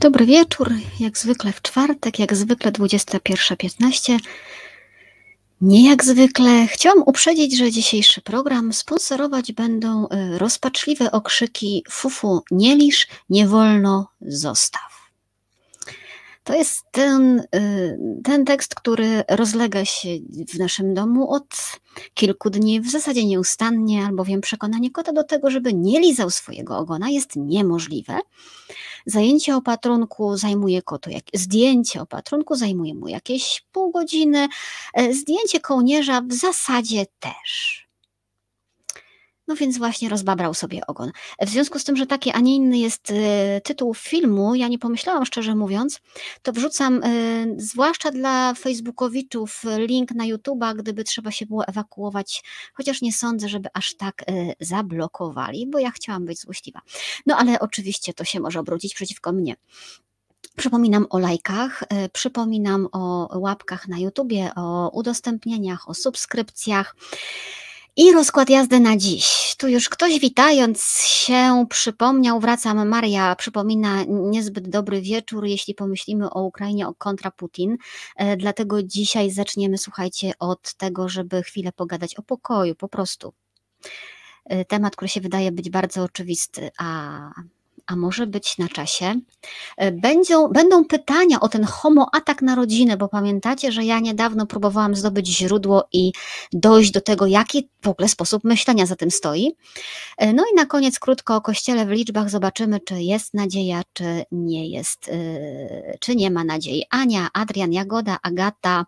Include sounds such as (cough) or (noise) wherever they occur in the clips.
Dobry wieczór, jak zwykle w czwartek, jak zwykle 21.15. Nie jak zwykle, chciałam uprzedzić, że dzisiejszy program sponsorować będą y, rozpaczliwe okrzyki Fufu nie lisz, nie wolno, zostaw. To jest ten, y, ten tekst, który rozlega się w naszym domu od kilku dni, w zasadzie nieustannie, albowiem przekonanie kota do tego, żeby nie lizał swojego ogona jest niemożliwe. Zajęcie opatrunku zajmuje kotu, jak, zdjęcie opatrunku zajmuje mu jakieś pół godziny, e, zdjęcie kołnierza w zasadzie też. No więc właśnie rozbabrał sobie ogon. W związku z tym, że taki, a nie inny jest y, tytuł filmu, ja nie pomyślałam szczerze mówiąc, to wrzucam y, zwłaszcza dla facebookowiczów link na YouTube'a, gdyby trzeba się było ewakuować, chociaż nie sądzę, żeby aż tak y, zablokowali, bo ja chciałam być złośliwa. No ale oczywiście to się może obrócić przeciwko mnie. Przypominam o lajkach, przypominam o łapkach na YouTubie, o udostępnieniach, o subskrypcjach. I rozkład jazdy na dziś. Tu już ktoś witając się przypomniał, wracam, Maria przypomina niezbyt dobry wieczór, jeśli pomyślimy o Ukrainie, o kontra Putin. E, dlatego dzisiaj zaczniemy, słuchajcie, od tego, żeby chwilę pogadać o pokoju, po prostu. E, temat, który się wydaje być bardzo oczywisty, a a może być na czasie. E, będą, będą pytania o ten homo atak na rodzinę, bo pamiętacie, że ja niedawno próbowałam zdobyć źródło i dojść do tego, jaki w ogóle sposób myślenia za tym stoi. E, no i na koniec krótko o kościele w liczbach zobaczymy, czy jest nadzieja, czy nie jest, e, czy nie ma nadziei. Ania, Adrian, Jagoda, Agata,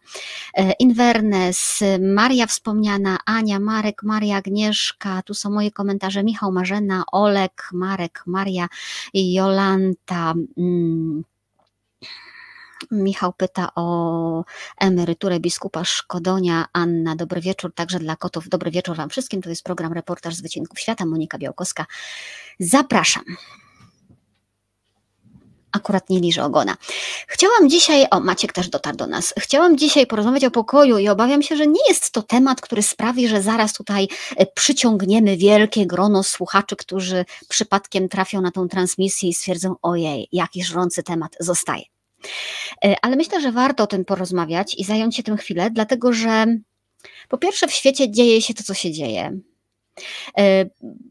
Invernes, Maria wspomniana, Ania, Marek, Maria, Agnieszka, tu są moje komentarze, Michał, Marzena, Olek, Marek, Maria, Jolanta. Mm, Michał pyta o emeryturę biskupa Szkodonia. Anna, dobry wieczór, także dla kotów. Dobry wieczór Wam wszystkim. To jest program Reportaż z Wycinków Świata. Monika Białkowska. Zapraszam akurat nie liże ogona. Chciałam dzisiaj, o Maciek też dotarł do nas, chciałam dzisiaj porozmawiać o pokoju i obawiam się, że nie jest to temat, który sprawi, że zaraz tutaj e, przyciągniemy wielkie grono słuchaczy, którzy przypadkiem trafią na tą transmisję i stwierdzą, ojej, jaki żrący temat zostaje. E, ale myślę, że warto o tym porozmawiać i zająć się tym chwilę, dlatego że po pierwsze w świecie dzieje się to, co się dzieje. E,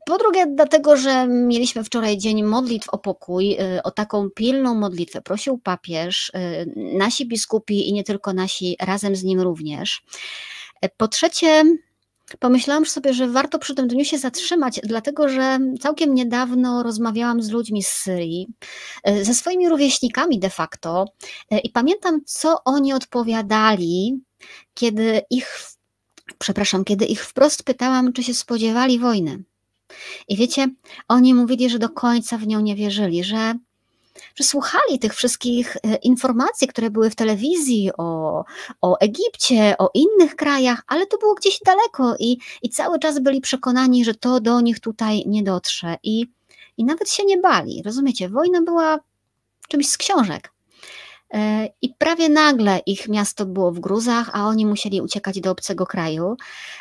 po drugie, dlatego, że mieliśmy wczoraj dzień modlitw o pokój, e, o taką pilną modlitwę prosił papież, e, nasi biskupi i nie tylko nasi, razem z nim również. Po trzecie, Pomyślałam sobie, że warto przy tym dniu się zatrzymać, dlatego że całkiem niedawno rozmawiałam z ludźmi z Syrii, ze swoimi rówieśnikami de facto, i pamiętam, co oni odpowiadali, kiedy ich przepraszam, kiedy ich wprost pytałam, czy się spodziewali wojny. I wiecie, oni mówili, że do końca w nią nie wierzyli, że, słuchali tych wszystkich e, informacji, które były w telewizji o, o Egipcie, o innych krajach, ale to było gdzieś daleko i, i cały czas byli przekonani, że to do nich tutaj nie dotrze. I, I nawet się nie bali. Rozumiecie, wojna była czymś z książek. E, I prawie nagle ich miasto było w gruzach, a oni musieli uciekać do obcego kraju.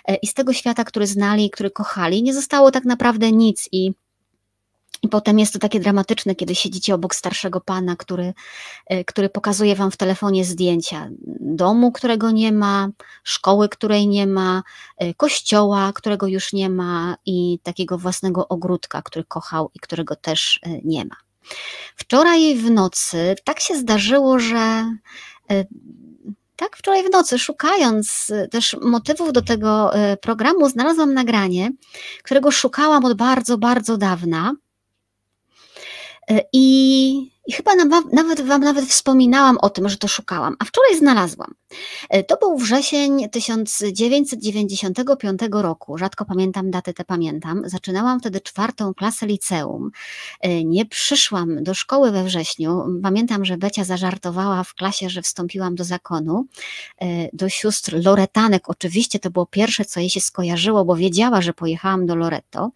E, I z tego świata, który znali, który kochali, nie zostało tak naprawdę nic. I i potem jest to takie dramatyczne, kiedy siedzicie obok starszego pana, który, e, który pokazuje wam w telefonie zdjęcia domu, którego nie ma, szkoły, której nie ma, kościoła, którego już nie ma i takiego własnego ogródka, który kochał i którego też nie ma. Wczoraj w nocy tak się zdarzyło, że e, tak wczoraj w nocy, szukając e, też motywów do tego e, programu, znalazłam nagranie, którego szukałam od bardzo, bardzo dawna. I i chyba nawet Wam nawet wspominałam o tym, że to szukałam, a wczoraj znalazłam. E, to był wrzesień 1995 roku. Rzadko pamiętam datę, te pamiętam. Zaczynałam wtedy czwartą klasę liceum. E, nie przyszłam do szkoły we wrześniu. Pamiętam, że Becia zażartowała w klasie, że wstąpiłam do zakonu. E, do sióstr Loretanek oczywiście to było pierwsze, co jej się skojarzyło, bo wiedziała, że pojechałam do Loreto.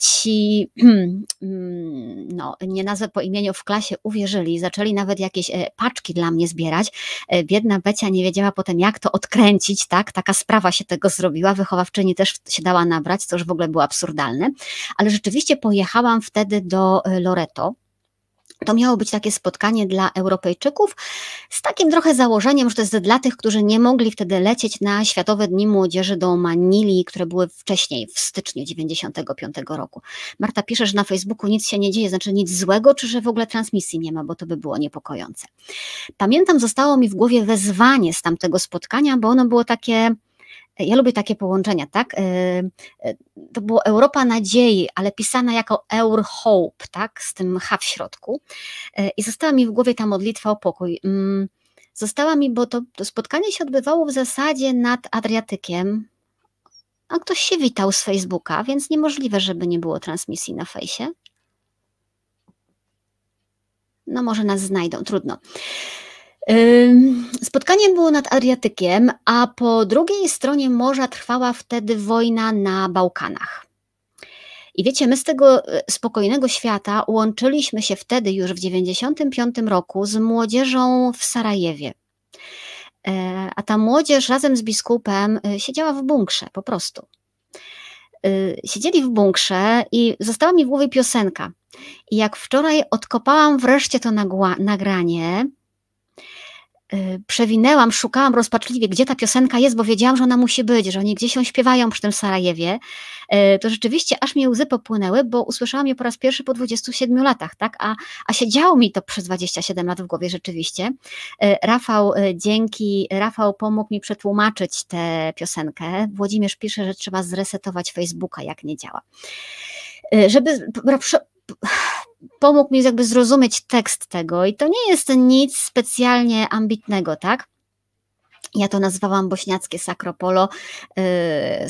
Ci, (clears throat) mm, no, nie nazwę po imieniu w klasie, się uwierzyli, zaczęli nawet jakieś e, paczki dla mnie zbierać. E, biedna Becia nie wiedziała potem, jak to odkręcić, tak? Taka sprawa się tego zrobiła, wychowawczyni też się dała nabrać, co już w ogóle było absurdalne. Ale rzeczywiście pojechałam wtedy do e, Loreto, to miało być takie spotkanie dla Europejczyków z takim trochę założeniem, że to jest dla tych, którzy nie mogli wtedy lecieć na Światowe Dni Młodzieży do Manili, które były wcześniej, w styczniu 95 roku. Marta pisze, że na Facebooku nic się nie dzieje, znaczy nic złego, czy że w ogóle transmisji nie ma, bo to by było niepokojące. Pamiętam, zostało mi w głowie wezwanie z tamtego spotkania, bo ono było takie ja lubię takie połączenia, tak? Y, y, to było Europa nadziei, ale pisana jako Eur Hope, tak? Z tym H w środku. Y, I została mi w głowie ta modlitwa o pokój. Mm, została mi, bo to, to spotkanie się odbywało w zasadzie nad Adriatykiem. A ktoś się witał z Facebooka, więc niemożliwe, żeby nie było transmisji na fejsie. No może nas znajdą, trudno. Spotkanie było nad Adriatykiem, a po drugiej stronie morza trwała wtedy wojna na Bałkanach. I wiecie, my z tego y, spokojnego świata łączyliśmy się wtedy już w 1995 roku z młodzieżą w Sarajewie. E, a ta młodzież razem z biskupem y, siedziała w bunkrze po prostu. Y, siedzieli w bunkrze i została mi w głowie piosenka. I jak wczoraj odkopałam wreszcie to nagranie, Y, przewinęłam, szukałam rozpaczliwie, gdzie ta piosenka jest, bo wiedziałam, że ona musi być, że oni gdzieś się śpiewają przy tym Sarajewie, y, to rzeczywiście aż mi łzy popłynęły, bo usłyszałam je po raz pierwszy po 27 latach, tak? A, a siedziało mi to przez 27 lat w głowie rzeczywiście. Y, Rafał, dzięki, Rafał pomógł mi przetłumaczyć tę piosenkę. Włodzimierz pisze, że trzeba zresetować Facebooka, jak nie działa. Żeby pomógł mi jakby zrozumieć tekst tego i to nie jest nic specjalnie ambitnego, tak? Ja to nazwałam bośniackie sakropolo, yy,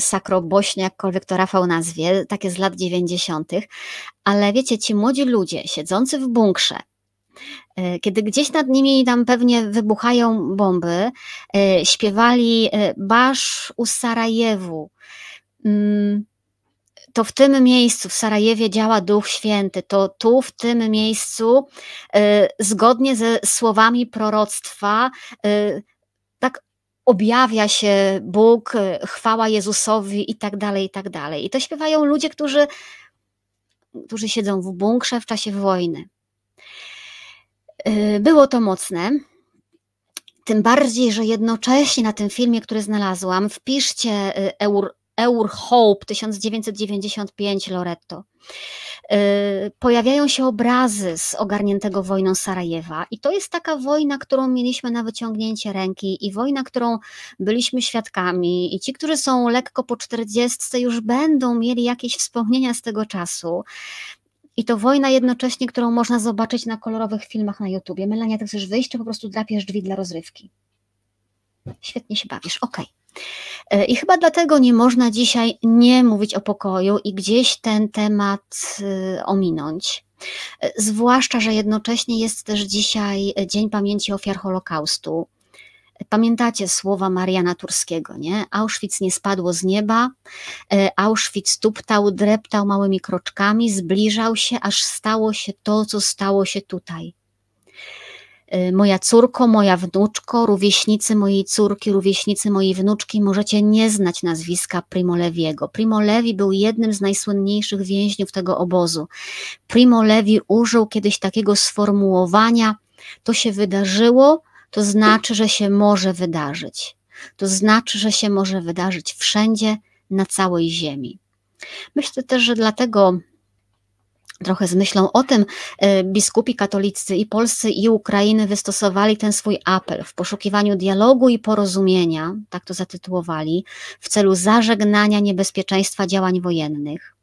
sakrobośnie, jakkolwiek to Rafał nazwie, takie z lat 90., ale wiecie, ci młodzi ludzie siedzący w bunkrze, yy, kiedy gdzieś nad nimi tam pewnie wybuchają bomby, yy, śpiewali yy, Basz u Sarajewu. Mm, to w tym miejscu, w Sarajewie działa Duch Święty, to tu, w tym miejscu, y, zgodnie ze słowami proroctwa, y, tak objawia się Bóg, y, chwała Jezusowi i tak dalej, i tak dalej. I to śpiewają ludzie, którzy, którzy siedzą w bunkrze w czasie wojny. Było to mocne. Tym bardziej, że jednocześnie na tym filmie, który znalazłam, wpiszcie eur, Eur Hope 1995 Loretto. Y, pojawiają się obrazy z ogarniętego wojną Sarajewa, i to jest taka wojna, którą mieliśmy na wyciągnięcie ręki, i wojna, którą byliśmy świadkami. I ci, którzy są lekko po czterdziestce, już będą mieli jakieś wspomnienia z tego czasu. I to wojna jednocześnie, którą można zobaczyć na kolorowych filmach na YouTubie. Melania, ty chcesz wyjść, czy po prostu drapiesz drzwi dla rozrywki? Świetnie się bawisz, okej. Okay. E, I chyba dlatego nie można dzisiaj nie mówić o pokoju i gdzieś ten temat y, ominąć. E, zwłaszcza, że jednocześnie jest też dzisiaj Dzień Pamięci Ofiar Holokaustu. E, pamiętacie słowa Mariana Turskiego, nie? Auschwitz nie spadło z nieba, Auschwitz tuptał, dreptał małymi kroczkami, zbliżał się, aż stało się to, co stało się tutaj. Y, moja córko, moja wnuczko, rówieśnicy mojej córki, rówieśnicy mojej wnuczki, możecie nie znać nazwiska Primo Leviego. Primo Levi był jednym z najsłynniejszych więźniów tego obozu. Primo Levi użył kiedyś takiego sformułowania: to się wydarzyło, to znaczy, że się może wydarzyć. To znaczy, że się może wydarzyć wszędzie, na całej Ziemi. Myślę też, że dlatego trochę z myślą o tym, e, biskupi katolicy i Polscy i Ukrainy wystosowali ten swój apel w poszukiwaniu dialogu i porozumienia, tak to zatytułowali, w celu zażegnania niebezpieczeństwa działań wojennych.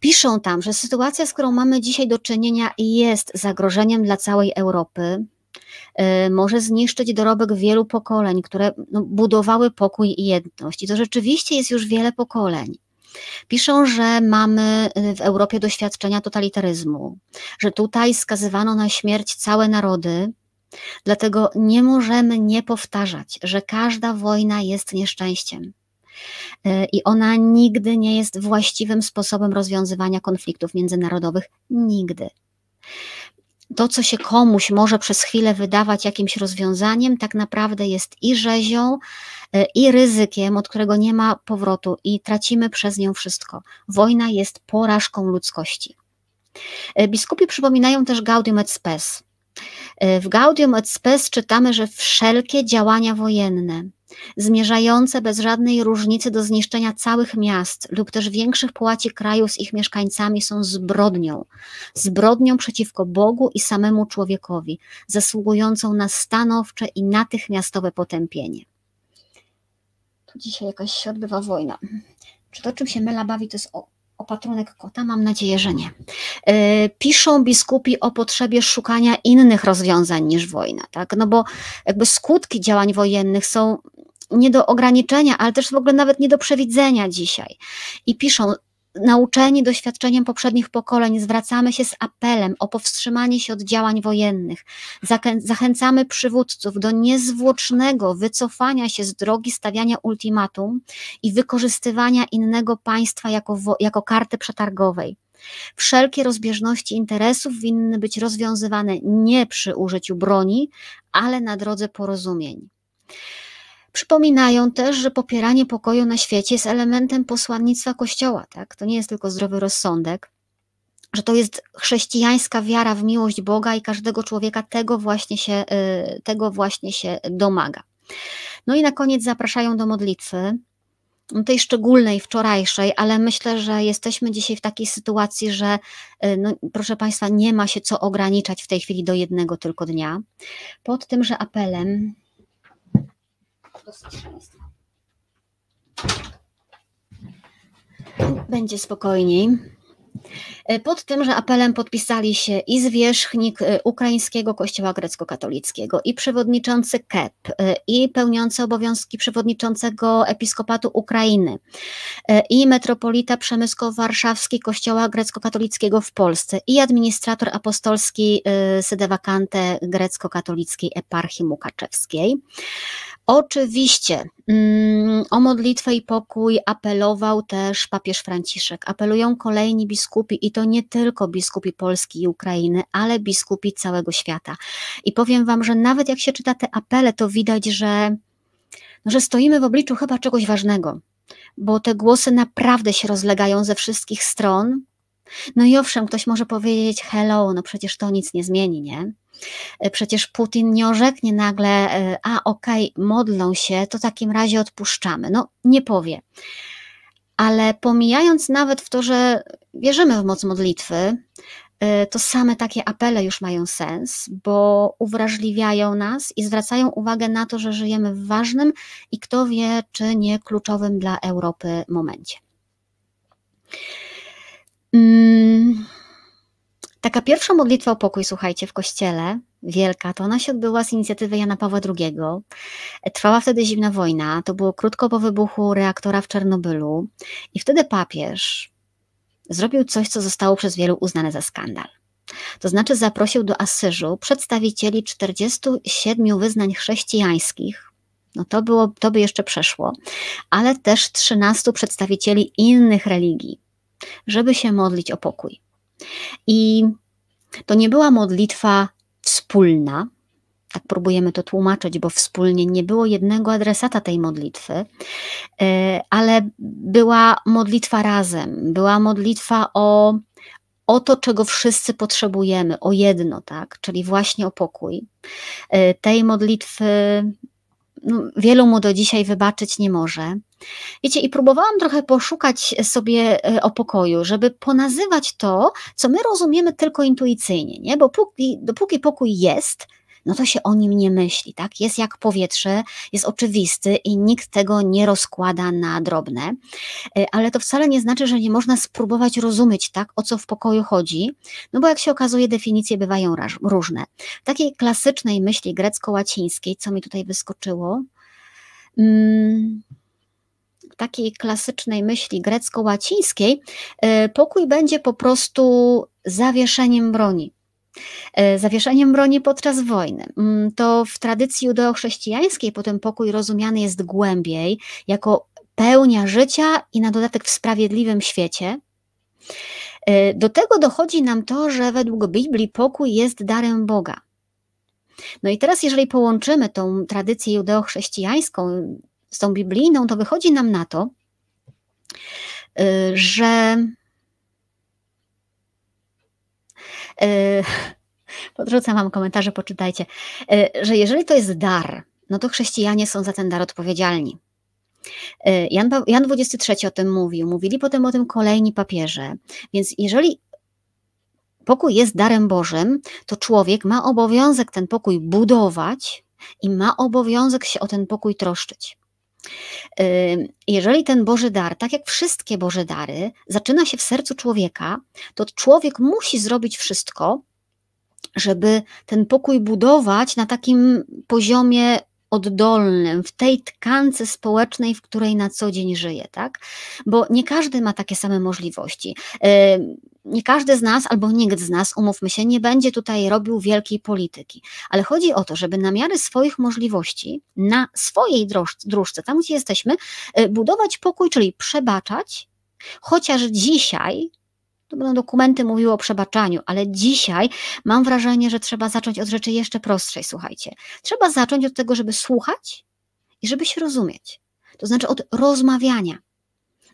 Piszą tam, że sytuacja, z którą mamy dzisiaj do czynienia, jest zagrożeniem dla całej Europy, e, może zniszczyć dorobek wielu pokoleń, które no, budowały pokój i jedność. I to rzeczywiście jest już wiele pokoleń. Piszą, że mamy y, w Europie doświadczenia totalitaryzmu, że tutaj skazywano na śmierć całe narody, Dlatego nie możemy nie powtarzać, że każda wojna jest nieszczęściem y, i ona nigdy nie jest właściwym sposobem rozwiązywania konfliktów międzynarodowych. Nigdy. To, co się komuś może przez chwilę wydawać jakimś rozwiązaniem, tak naprawdę jest i rzezią, E, i ryzykiem, od którego nie ma powrotu i tracimy przez nią wszystko. Wojna jest porażką ludzkości. E, biskupi przypominają też Gaudium et Spes. E, w Gaudium et Spes czytamy, że wszelkie działania wojenne, zmierzające bez żadnej różnicy do zniszczenia całych miast lub też większych połaci kraju z ich mieszkańcami są zbrodnią. Zbrodnią przeciwko Bogu i samemu człowiekowi, zasługującą na stanowcze i natychmiastowe potępienie dzisiaj jakaś się odbywa wojna. Czy to, czym się Mela bawi, to jest opatrunek kota? Mam nadzieję, że nie. Yy, piszą biskupi o potrzebie szukania innych rozwiązań niż wojna, tak? No bo jakby skutki działań wojennych są nie do ograniczenia, ale też w ogóle nawet nie do przewidzenia dzisiaj. I piszą, nauczeni doświadczeniem poprzednich pokoleń, zwracamy się z apelem o powstrzymanie się od działań wojennych. Zachęcamy przywódców do niezwłocznego wycofania się z drogi stawiania ultimatum i wykorzystywania innego państwa jako, jako karty przetargowej. Wszelkie rozbieżności interesów winny być rozwiązywane nie przy użyciu broni, ale na drodze porozumień. Przypominają też, że popieranie pokoju na świecie jest elementem posłannictwa Kościoła, tak? To nie jest tylko zdrowy rozsądek, że to jest chrześcijańska wiara w miłość Boga i każdego człowieka tego właśnie się, y, tego właśnie się domaga. No i na koniec zapraszają do modlitwy, no tej szczególnej, wczorajszej, ale myślę, że jesteśmy dzisiaj w takiej sytuacji, że, y, no, proszę Państwa, nie ma się co ograniczać w tej chwili do jednego tylko dnia. Pod tymże apelem będzie spokojniej. E, pod tym, że apelem podpisali się i zwierzchnik e, ukraińskiego kościoła grecko-katolickiego, i przewodniczący KEP, e, i pełniący obowiązki przewodniczącego episkopatu Ukrainy, i metropolita przemysko-warszawski kościoła grecko-katolickiego w Polsce, i administrator apostolski Sydewakante grecko-katolickiej eparchii mukaczewskiej. Oczywiście Mm, o modlitwę i pokój apelował też papież Franciszek. Apelują kolejni biskupi i to nie tylko biskupi Polski i Ukrainy, ale biskupi całego świata. I powiem Wam, że nawet jak się czyta te apele, to widać, że, no, że stoimy w obliczu chyba czegoś ważnego, bo te głosy naprawdę się rozlegają ze wszystkich stron. No i owszem, ktoś może powiedzieć: Hello, no przecież to nic nie zmieni, nie? E, przecież Putin nie orzeknie nagle, e, a okej, okay, modlą się, to w takim razie odpuszczamy. No, nie powie. Ale pomijając nawet w to, że wierzymy w moc modlitwy, e, to same takie apele już mają sens, bo uwrażliwiają nas i zwracają uwagę na to, że żyjemy w ważnym i kto wie, czy nie kluczowym dla Europy momencie. Mm. Taka pierwsza modlitwa o pokój, słuchajcie, w kościele, wielka, to ona się odbyła z inicjatywy Jana Pawła II. Trwała wtedy zimna wojna, to było krótko po wybuchu reaktora w Czernobylu i wtedy papież zrobił coś, co zostało przez wielu uznane za skandal. To znaczy zaprosił do Asyżu przedstawicieli 47 wyznań chrześcijańskich, no to, było, to by jeszcze przeszło, ale też 13 przedstawicieli innych religii, żeby się modlić o pokój. I to nie była modlitwa wspólna, tak próbujemy to tłumaczyć, bo wspólnie nie było jednego adresata tej modlitwy, e, ale była modlitwa razem, była modlitwa o, o to, czego wszyscy potrzebujemy, o jedno, tak, czyli właśnie o pokój. E, tej modlitwy no, wielu mu do dzisiaj wybaczyć nie może. Wiecie, i próbowałam trochę poszukać sobie e, o pokoju, żeby ponazywać to, co my rozumiemy tylko intuicyjnie, nie? bo póki, dopóki pokój jest, no to się o nim nie myśli, tak? Jest jak powietrze, jest oczywisty i nikt tego nie rozkłada na drobne, e, ale to wcale nie znaczy, że nie można spróbować rozumieć, tak, o co w pokoju chodzi, no bo jak się okazuje, definicje bywają różne. W takiej klasycznej myśli grecko-łacińskiej, co mi tutaj wyskoczyło, hmm, takiej klasycznej myśli grecko-łacińskiej, e, pokój będzie po prostu zawieszeniem broni. E, Zawieszeniem broni podczas wojny. Mm, to w tradycji judeochrześcijańskiej potem pokój rozumiany jest głębiej, jako pełnia życia i na dodatek w sprawiedliwym świecie. E, do tego dochodzi nam to, że według Biblii pokój jest darem Boga. No i teraz, jeżeli połączymy tą tradycję judeochrześcijańską z tą biblijną, to wychodzi nam na to, e, że E, (laughs) podrzucam Wam komentarze, poczytajcie, e, że jeżeli to jest dar, no to chrześcijanie są za ten dar odpowiedzialni. E, Jan, Jan 23 o tym mówił, mówili potem o tym kolejni papieże. Więc jeżeli pokój jest darem Bożym, to człowiek ma obowiązek ten pokój budować i ma obowiązek się o ten pokój troszczyć. Jeżeli ten Boży dar, tak jak wszystkie Boże dary, zaczyna się w sercu człowieka, to człowiek musi zrobić wszystko, żeby ten pokój budować na takim poziomie oddolnym, w tej tkance społecznej, w której na co dzień żyje, tak? Bo nie każdy ma takie same możliwości. Y, nie każdy z nas, albo nikt z nas, umówmy się, nie będzie tutaj robił wielkiej polityki, ale chodzi o to, żeby na miarę swoich możliwości, na swojej dróżce, tam gdzie jesteśmy, y, budować pokój, czyli przebaczać, chociaż dzisiaj to będą dokumenty mówiły o przebaczaniu, ale dzisiaj mam wrażenie, że trzeba zacząć od rzeczy jeszcze prostszej, słuchajcie. Trzeba zacząć od tego, żeby słuchać i żeby się rozumieć. To znaczy od rozmawiania.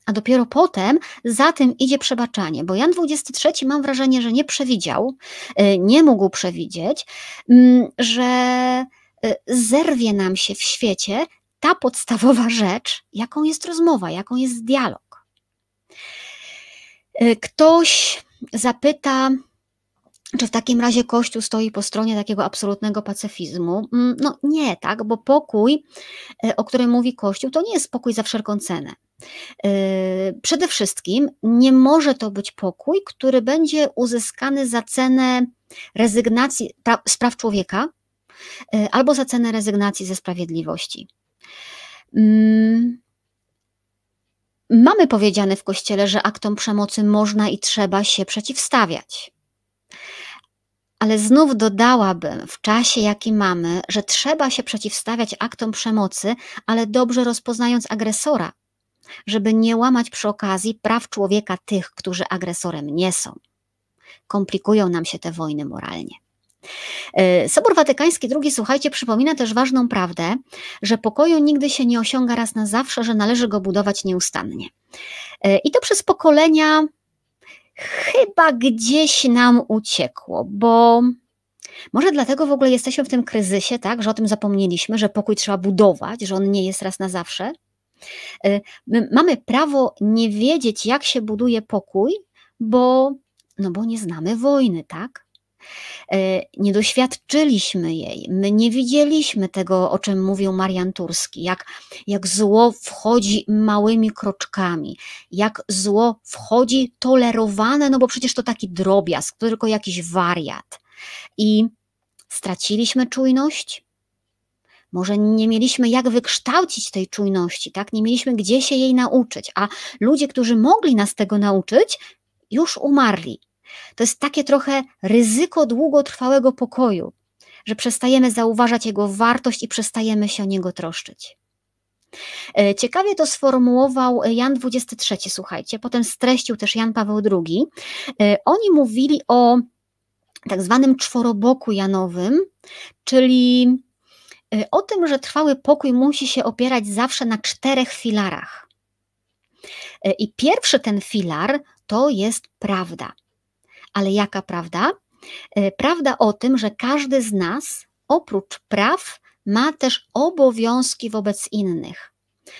A dopiero potem za tym idzie przebaczanie, bo Jan 23 mam wrażenie, że nie przewidział, y, nie mógł przewidzieć, mm, że y, zerwie nam się w świecie ta podstawowa rzecz, jaką jest rozmowa, jaką jest dialog. Y, ktoś zapyta, czy w takim razie Kościół stoi po stronie takiego absolutnego pacyfizmu? Mm, no nie, tak, bo pokój, y, o którym mówi Kościół, to nie jest pokój za wszelką cenę. Y, przede wszystkim nie może to być pokój, który będzie uzyskany za cenę rezygnacji z praw człowieka albo za cenę rezygnacji ze sprawiedliwości. Mm, Mamy powiedziane w Kościele, że aktom przemocy można i trzeba się przeciwstawiać. Ale znów dodałabym w czasie, jaki mamy, że trzeba się przeciwstawiać aktom przemocy, ale dobrze rozpoznając agresora, żeby nie łamać przy okazji praw człowieka tych, którzy agresorem nie są. Komplikują nam się te wojny moralnie. E, Sobor Watykański II, słuchajcie, przypomina też ważną prawdę, że pokoju nigdy się nie osiąga raz na zawsze, że należy go budować nieustannie. E, I to przez pokolenia chyba gdzieś nam uciekło, bo może dlatego w ogóle jesteśmy w tym kryzysie, tak, że o tym zapomnieliśmy, że pokój trzeba budować, że on nie jest raz na zawsze. E, my mamy prawo nie wiedzieć, jak się buduje pokój, bo, no bo nie znamy wojny, tak? E, nie doświadczyliśmy jej, my nie widzieliśmy tego, o czym mówił Marian Turski, jak, jak zło wchodzi małymi kroczkami, jak zło wchodzi tolerowane, no bo przecież to taki drobiazg, tylko jakiś wariat. I straciliśmy czujność, może nie mieliśmy jak wykształcić tej czujności, tak? Nie mieliśmy gdzie się jej nauczyć, a ludzie, którzy mogli nas tego nauczyć, już umarli. To jest takie trochę ryzyko długotrwałego pokoju, że przestajemy zauważać jego wartość i przestajemy się o niego troszczyć. E, ciekawie to sformułował Jan XXIII, słuchajcie, potem streścił też Jan Paweł II. E, oni mówili o tak zwanym czworoboku Janowym, czyli e, o tym, że trwały pokój musi się opierać zawsze na czterech filarach. I pierwszy ten filar to jest prawda. Ale jaka prawda? E, prawda o tym, że każdy z nas, oprócz praw, ma też obowiązki wobec innych.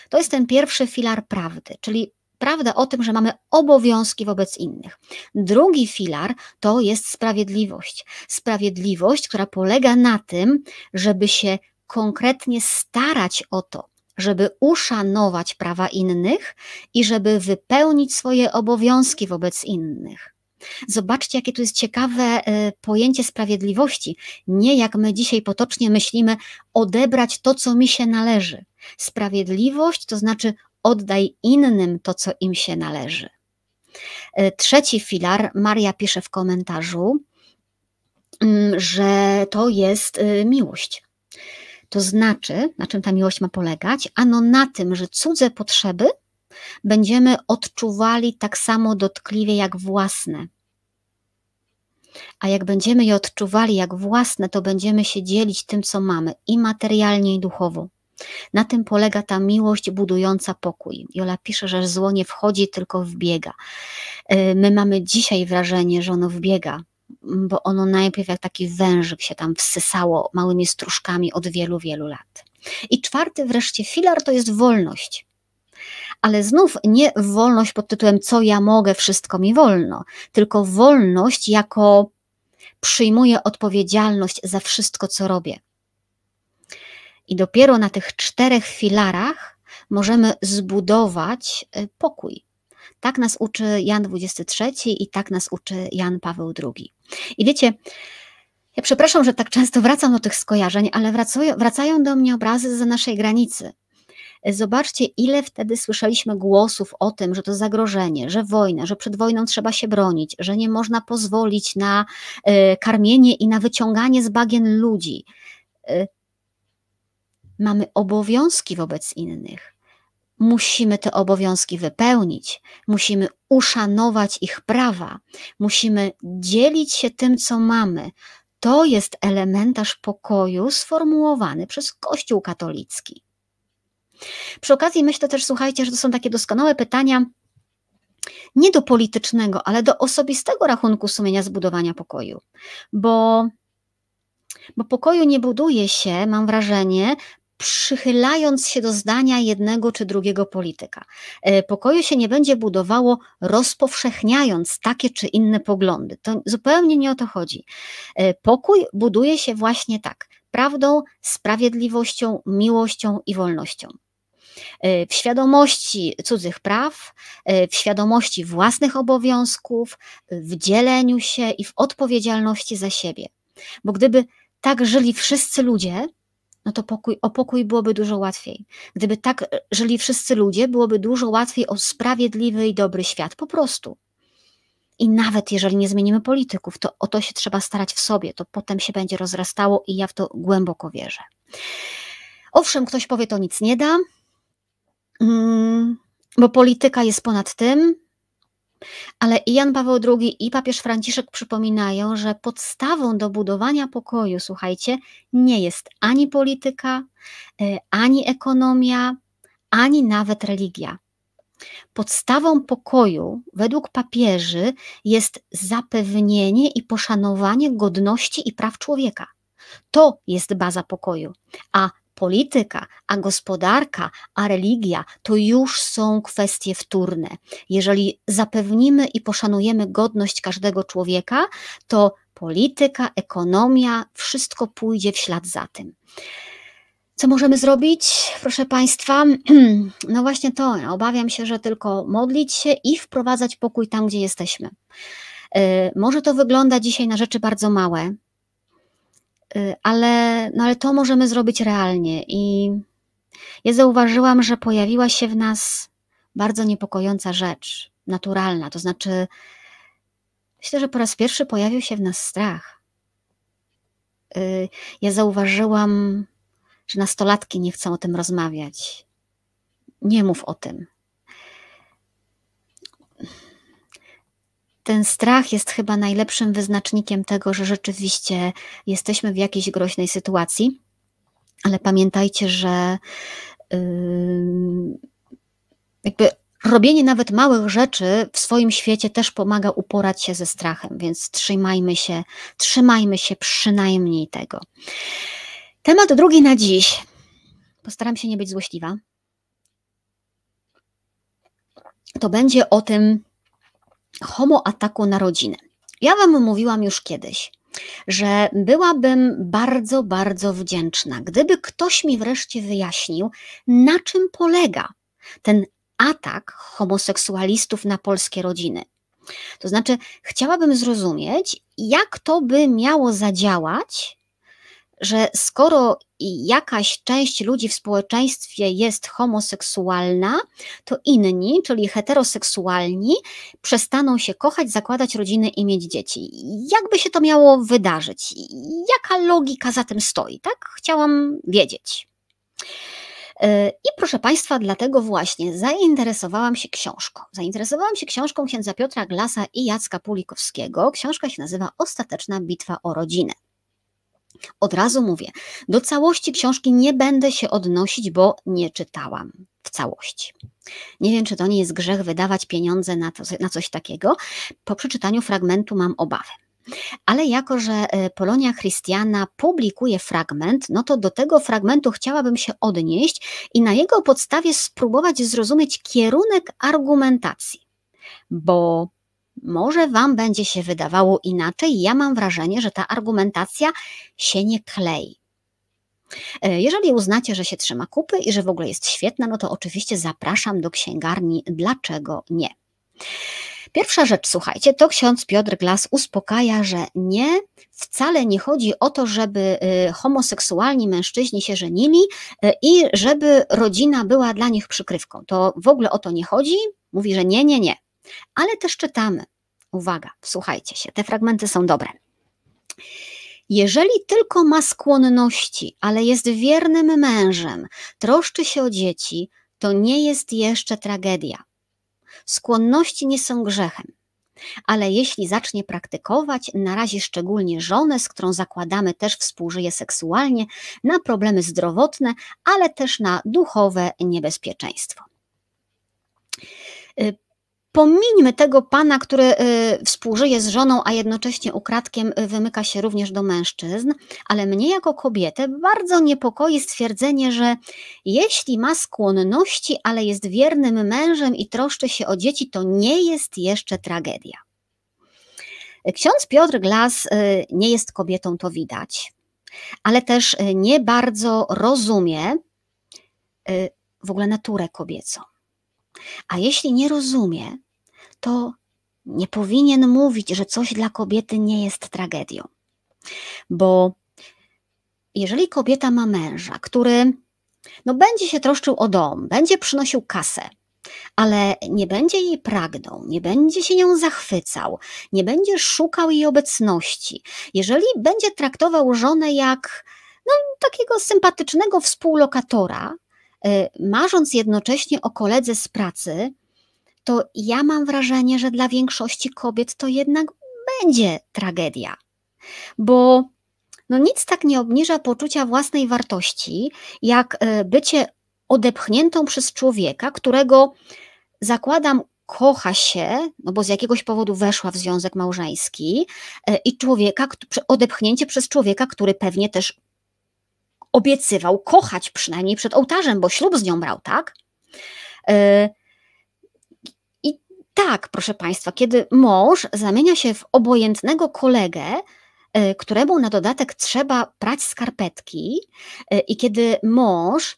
To jest ten pierwszy filar prawdy, czyli prawda o tym, że mamy obowiązki wobec innych. Drugi filar to jest sprawiedliwość. Sprawiedliwość, która polega na tym, żeby się konkretnie starać o to, żeby uszanować prawa innych i żeby wypełnić swoje obowiązki wobec innych. Zobaczcie, jakie tu jest ciekawe y, pojęcie sprawiedliwości. Nie jak my dzisiaj potocznie myślimy, odebrać to, co mi się należy. Sprawiedliwość to znaczy oddaj innym to, co im się należy. Y, trzeci filar, Maria pisze w komentarzu, mm, że to jest y, miłość. To znaczy, na czym ta miłość ma polegać? Ano na tym, że cudze potrzeby będziemy odczuwali tak samo dotkliwie jak własne a jak będziemy je odczuwali jak własne, to będziemy się dzielić tym, co mamy i materialnie, i duchowo. Na tym polega ta miłość budująca pokój. Jola pisze, że zło nie wchodzi, tylko wbiega. Y, my mamy dzisiaj wrażenie, że ono wbiega, bo ono najpierw jak taki wężyk się tam wsysało małymi stróżkami od wielu, wielu lat. I czwarty wreszcie filar to jest wolność ale znów nie wolność pod tytułem co ja mogę, wszystko mi wolno, tylko wolność jako przyjmuję odpowiedzialność za wszystko, co robię. I dopiero na tych czterech filarach możemy zbudować y, pokój. Tak nas uczy Jan XXIII i tak nas uczy Jan Paweł II. I wiecie, ja przepraszam, że tak często wracam do tych skojarzeń, ale wracuję, wracają do mnie obrazy z naszej granicy. Zobaczcie, ile wtedy słyszeliśmy głosów o tym, że to zagrożenie, że wojna, że przed wojną trzeba się bronić, że nie można pozwolić na e, karmienie i na wyciąganie z bagien ludzi. E, mamy obowiązki wobec innych musimy te obowiązki wypełnić, musimy uszanować ich prawa, musimy dzielić się tym, co mamy. To jest elementarz pokoju sformułowany przez Kościół katolicki. Przy okazji myślę też, słuchajcie, że to są takie doskonałe pytania, nie do politycznego, ale do osobistego rachunku sumienia zbudowania pokoju, bo, bo pokoju nie buduje się, mam wrażenie, przychylając się do zdania jednego czy drugiego polityka. E, pokoju się nie będzie budowało rozpowszechniając takie czy inne poglądy. To zupełnie nie o to chodzi. E, pokój buduje się właśnie tak: prawdą, sprawiedliwością, miłością i wolnością. E, w świadomości cudzych praw, e, w świadomości własnych obowiązków, w dzieleniu się i w odpowiedzialności za siebie. Bo gdyby tak żyli wszyscy ludzie, no to pokój, o pokój byłoby dużo łatwiej. Gdyby tak e, żyli wszyscy ludzie, byłoby dużo łatwiej o sprawiedliwy i dobry świat, po prostu. I nawet jeżeli nie zmienimy polityków, to o to się trzeba starać w sobie, to potem się będzie rozrastało i ja w to głęboko wierzę. Owszem, ktoś powie, to nic nie da, Mm, bo polityka jest ponad tym, ale i Jan Paweł II i papież Franciszek przypominają, że podstawą do budowania pokoju, słuchajcie, nie jest ani polityka, e, ani ekonomia, ani nawet religia. Podstawą pokoju według papieży jest zapewnienie i poszanowanie godności i praw człowieka. To jest baza pokoju, a polityka, a gospodarka, a religia to już są kwestie wtórne. Jeżeli zapewnimy i poszanujemy godność każdego człowieka, to polityka, ekonomia, wszystko pójdzie w ślad za tym. Co możemy zrobić, proszę Państwa? (clears throat) No właśnie to, obawiam się, że tylko modlić się i wprowadzać pokój tam, gdzie jesteśmy. Y, może to wygląda dzisiaj na rzeczy bardzo małe, Y, ale, no ale to możemy zrobić realnie. I ja zauważyłam, że pojawiła się w nas bardzo niepokojąca rzecz, naturalna, to znaczy, myślę, że po raz pierwszy pojawił się w nas strach. Y, ja zauważyłam, że nastolatki nie chcą o tym rozmawiać. Nie mów o tym. ten strach jest chyba najlepszym wyznacznikiem tego, że rzeczywiście jesteśmy w jakiejś groźnej sytuacji. Ale pamiętajcie, że jakby robienie nawet małych rzeczy w swoim świecie też pomaga uporać się ze strachem, więc trzymajmy się, trzymajmy się przynajmniej tego. Temat drugi na dziś. Postaram się nie być złośliwa. To będzie o tym, homoataku na rodzinę. Ja Wam mówiłam już kiedyś, że byłabym bardzo, bardzo wdzięczna, gdyby ktoś mi wreszcie wyjaśnił, na czym polega ten atak homoseksualistów na polskie rodziny. To znaczy, chciałabym zrozumieć, jak to by miało zadziałać że skoro jakaś część ludzi w społeczeństwie jest homoseksualna, to inni, czyli heteroseksualni, przestaną się kochać, zakładać rodziny i mieć dzieci. Jakby się to miało wydarzyć? Jaka logika za tym stoi? Tak chciałam wiedzieć. E, I proszę Państwa, dlatego właśnie zainteresowałam się książką. Zainteresowałam się książką księdza Piotra Glasa i Jacka Pulikowskiego. Książka się nazywa Ostateczna bitwa o rodzinę. Od razu mówię, do całości książki nie będę się odnosić, bo nie czytałam w całości. Nie wiem, czy to nie jest grzech wydawać pieniądze na, to, na coś takiego. Po przeczytaniu fragmentu mam obawy. Ale jako, że e, Polonia Christiana publikuje fragment, no to do tego fragmentu chciałabym się odnieść i na jego podstawie spróbować zrozumieć kierunek argumentacji. Bo może Wam będzie się wydawało inaczej. Ja mam wrażenie, że ta argumentacja się nie klei. E, jeżeli uznacie, że się trzyma kupy i że w ogóle jest świetna, no to oczywiście zapraszam do księgarni. Dlaczego nie? Pierwsza rzecz, słuchajcie, to ksiądz Piotr Glas uspokaja, że nie, wcale nie chodzi o to, żeby y, homoseksualni mężczyźni się żenili y, i żeby rodzina była dla nich przykrywką. To w ogóle o to nie chodzi. Mówi, że nie, nie, nie. Ale też czytamy, uwaga, słuchajcie się, te fragmenty są dobre. Jeżeli tylko ma skłonności, ale jest wiernym mężem, troszczy się o dzieci, to nie jest jeszcze tragedia. Skłonności nie są grzechem. Ale jeśli zacznie praktykować, na razie szczególnie żonę, z którą zakładamy też współżyje seksualnie, na problemy zdrowotne, ale też na duchowe niebezpieczeństwo. Y, Pomińmy tego pana, który y, współżyje z żoną, a jednocześnie ukradkiem y, wymyka się również do mężczyzn, ale mnie jako kobietę bardzo niepokoi stwierdzenie, że jeśli ma skłonności, ale jest wiernym mężem i troszczy się o dzieci, to nie jest jeszcze tragedia. Ksiądz Piotr Glas y, nie jest kobietą, to widać, ale też nie bardzo rozumie w ogóle naturę kobiecą. A jeśli nie rozumie, to nie powinien mówić, że coś dla kobiety nie jest tragedią. Bo jeżeli kobieta ma męża, który no, będzie się troszczył o dom, będzie przynosił kasę, ale nie będzie jej pragnął, nie będzie się nią zachwycał, nie będzie szukał jej obecności, jeżeli będzie traktował żonę jak no, takiego sympatycznego współlokatora, y, marząc jednocześnie o koledze z pracy, to ja mam wrażenie, że dla większości kobiet to jednak będzie tragedia, bo no nic tak nie obniża poczucia własnej wartości, jak e, bycie odepchniętą przez człowieka, którego zakładam kocha się, no bo z jakiegoś powodu weszła w związek małżeński e, i człowieka, odepchnięcie przez człowieka, który pewnie też obiecywał kochać przynajmniej przed ołtarzem, bo ślub z nią brał, tak? E, tak, proszę Państwa, kiedy mąż zamienia się w obojętnego kolegę, e, któremu na dodatek trzeba prać skarpetki, e, i kiedy mąż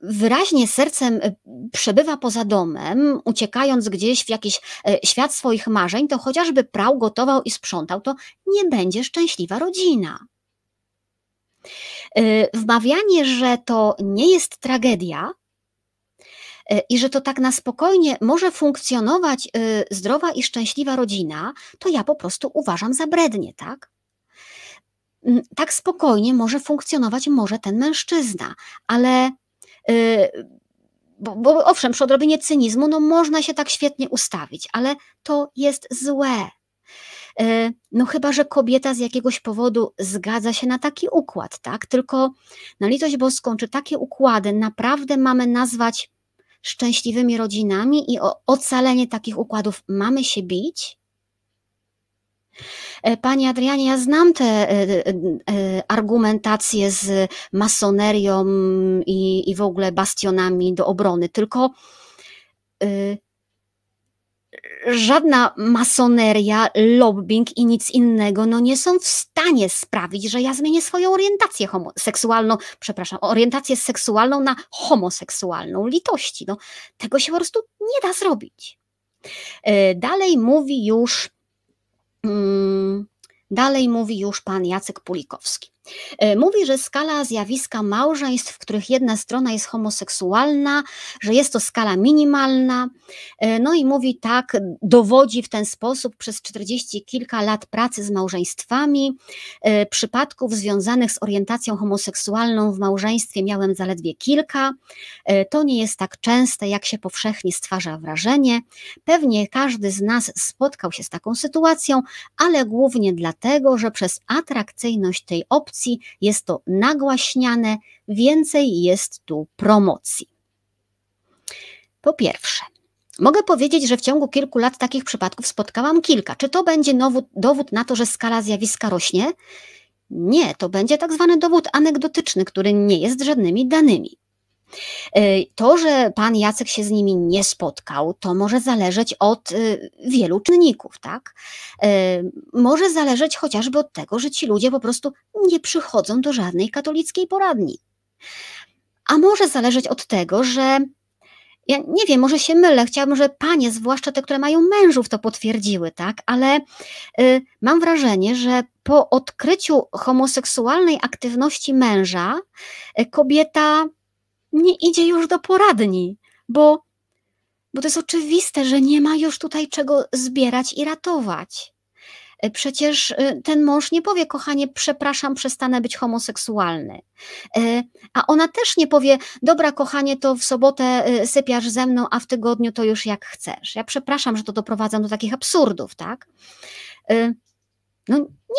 wyraźnie sercem e, przebywa poza domem, uciekając gdzieś w jakiś świat swoich marzeń, to chociażby prał, gotował i sprzątał, to nie będzie szczęśliwa rodzina. Wmawianie, że to nie jest tragedia, E, i że to tak na spokojnie może funkcjonować e, zdrowa i szczęśliwa rodzina, to ja po prostu uważam za brednie, tak? Mm, tak spokojnie może funkcjonować może ten mężczyzna, ale e, bo, bo owszem, przy odrobinie cynizmu, no można się tak świetnie ustawić, ale to jest złe. No chyba, że kobieta z jakiegoś powodu zgadza się na taki układ, tak? Tylko na litość boską, czy takie układy naprawdę mamy nazwać szczęśliwymi rodzinami i o ocalenie takich układów mamy się bić? E, panie Adrianie, ja znam te e, e, argumentacje z masonerią i, i w ogóle bastionami do obrony, tylko żadna masoneria, lobbying i nic innego no nie są w stanie sprawić, że ja zmienię swoją orientację seksualną, przepraszam, orientację seksualną na homoseksualną, litości. No, tego się po prostu nie da zrobić. E, dalej mówi już, mm, dalej mówi już pan Jacek Pulikowski. E, mówi, że skala zjawiska małżeństw, w których jedna strona jest homoseksualna, że jest to skala minimalna. E, no i mówi tak, dowodzi w ten sposób przez 40 kilka lat pracy z małżeństwami. E, przypadków związanych z orientacją homoseksualną w małżeństwie miałem zaledwie kilka. To nie jest tak częste, jak się powszechnie stwarza wrażenie. Pewnie każdy z nas spotkał się z taką sytuacją, ale głównie dlatego, że przez atrakcyjność tej opcji, jest to nagłaśniane, więcej jest tu promocji. Po pierwsze, Mogę powiedzieć, że w ciągu kilku lat takich przypadków spotkałam kilka. Czy to będzie dowód na to, że skala zjawiska rośnie? Nie, to będzie tak zwany dowód anegdotyczny, który nie jest żadnymi danymi. Y, to, że pan Jacek się z nimi nie spotkał, to może zależeć od y, wielu czynników, tak? Y, może zależeć chociażby od tego, że ci ludzie po prostu nie przychodzą do żadnej katolickiej poradni. A może zależeć od tego, że ja nie wiem, może się mylę, chciałabym, żeby panie, zwłaszcza te, które mają mężów, to potwierdziły, tak? Ale y, mam wrażenie, że po odkryciu homoseksualnej aktywności męża, y, kobieta nie idzie już do poradni, bo, bo to jest oczywiste, że nie ma już tutaj czego zbierać i ratować. E, przecież e, ten mąż nie powie, kochanie, przepraszam, przestanę być homoseksualny. E, a ona też nie powie, dobra, kochanie, to w sobotę sypiasz ze mną, a w tygodniu to już jak chcesz. Ja przepraszam, że to doprowadzam do takich absurdów, tak? No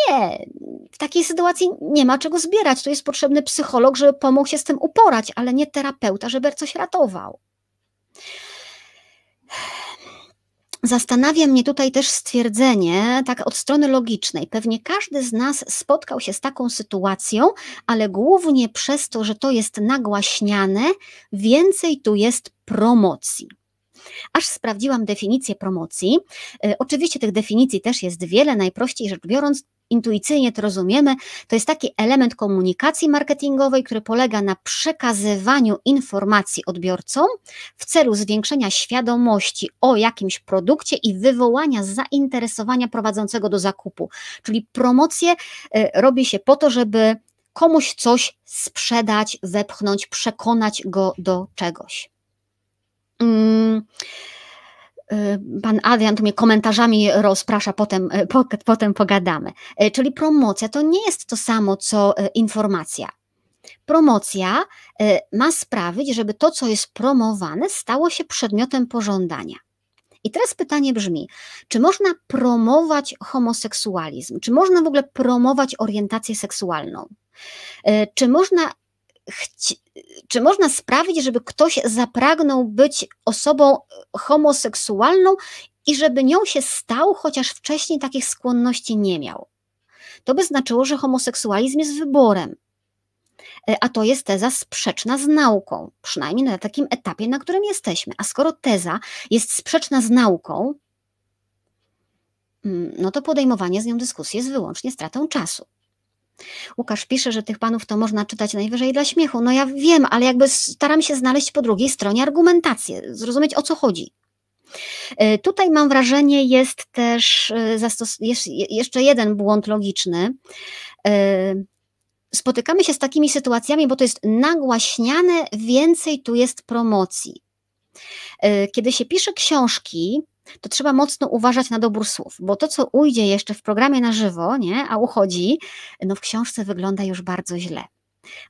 nie, w takiej sytuacji nie ma czego zbierać. To jest potrzebny psycholog, żeby pomógł się z tym uporać, ale nie terapeuta, żeby coś ratował. Zastanawia mnie tutaj też stwierdzenie, tak od strony logicznej. Pewnie każdy z nas spotkał się z taką sytuacją, ale głównie przez to, że to jest nagłaśniane, więcej tu jest promocji aż sprawdziłam definicję promocji. E, oczywiście tych definicji też jest wiele, najprościej rzecz biorąc, intuicyjnie to rozumiemy, to jest taki element komunikacji marketingowej, który polega na przekazywaniu informacji odbiorcom w celu zwiększenia świadomości o jakimś produkcie i wywołania zainteresowania prowadzącego do zakupu. Czyli promocję e, robi się po to, żeby komuś coś sprzedać, wepchnąć, przekonać go do czegoś. Mm, y, pan Adrian tu mnie komentarzami rozprasza, potem, y, po, potem pogadamy. Y, czyli promocja to nie jest to samo, co informacja. Promocja ma sprawić, żeby to, co jest promowane, stało się przedmiotem pożądania. I teraz pytanie brzmi: czy można promować homoseksualizm? Czy można w ogóle promować orientację seksualną? Czy można czy można sprawić, żeby ktoś zapragnął być osobą e, homoseksualną i żeby nią się stał, chociaż wcześniej takich skłonności nie miał? To by znaczyło, że homoseksualizm jest wyborem. E, a to jest teza sprzeczna z nauką, przynajmniej na takim etapie, na którym jesteśmy. A skoro teza jest sprzeczna z nauką, mm, no to podejmowanie z nią dyskusji jest wyłącznie stratą czasu. Łukasz pisze, że tych panów to można czytać najwyżej dla śmiechu. No ja wiem, ale jakby staram się znaleźć po drugiej stronie argumentację, zrozumieć o co chodzi. E, tutaj mam wrażenie, jest też e, jeszcze jeden błąd logiczny. E, spotykamy się z takimi sytuacjami, bo to jest nagłaśniane, więcej tu jest promocji. Kiedy się pisze książki, to trzeba mocno uważać na dobór słów, bo to, co ujdzie jeszcze w programie na żywo, nie, a uchodzi, no w książce wygląda już bardzo źle.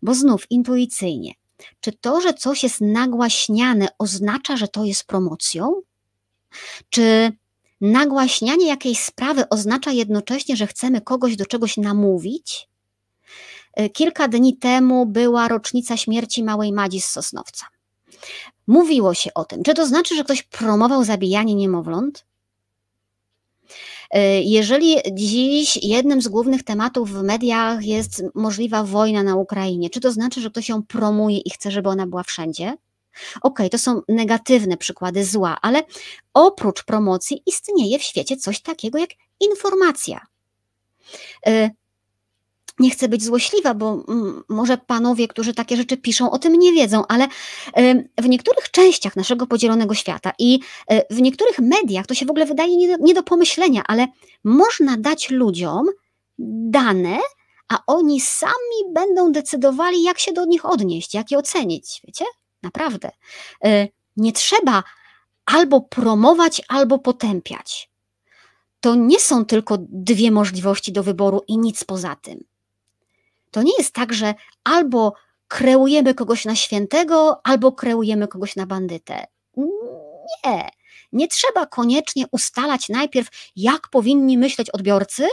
Bo znów intuicyjnie, czy to, że coś jest nagłaśniane, oznacza, że to jest promocją? Czy nagłaśnianie jakiejś sprawy oznacza jednocześnie, że chcemy kogoś do czegoś namówić? E, kilka dni temu była rocznica śmierci małej Madzi z Sosnowca. Mówiło się o tym. Czy to znaczy, że ktoś promował zabijanie niemowląt? Y, jeżeli dziś jednym z głównych tematów w mediach jest możliwa wojna na Ukrainie, czy to znaczy, że ktoś ją promuje i chce, żeby ona była wszędzie? Okej, okay, to są negatywne przykłady zła, ale oprócz promocji istnieje w świecie coś takiego jak informacja. Y, nie chcę być złośliwa, bo mm, może panowie, którzy takie rzeczy piszą, o tym nie wiedzą, ale w niektórych częściach naszego podzielonego świata i e, w niektórych mediach to się w ogóle wydaje nie do, nie do pomyślenia, ale można dać ludziom dane, a oni sami będą decydowali, jak się do nich odnieść, jak je ocenić. Wiecie? Naprawdę. E, nie trzeba albo promować, albo potępiać. To nie są tylko dwie możliwości do wyboru i nic poza tym. To nie jest tak, że albo kreujemy kogoś na świętego, albo kreujemy kogoś na bandytę. Nie. Nie trzeba koniecznie ustalać najpierw, jak powinni myśleć odbiorcy,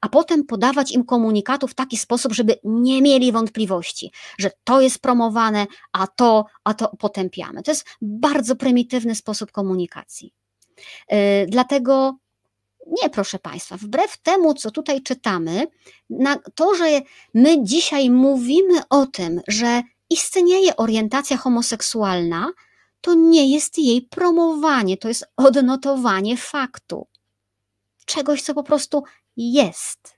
a potem podawać im komunikatu w taki sposób, żeby nie mieli wątpliwości, że to jest promowane, a to, a to potępiamy. To jest bardzo prymitywny sposób komunikacji. Yy, dlatego nie, proszę Państwa, wbrew temu, co tutaj czytamy, to, że my dzisiaj mówimy o tym, że istnieje orientacja homoseksualna, to nie jest jej promowanie, to jest odnotowanie faktu. Czegoś, co po prostu jest.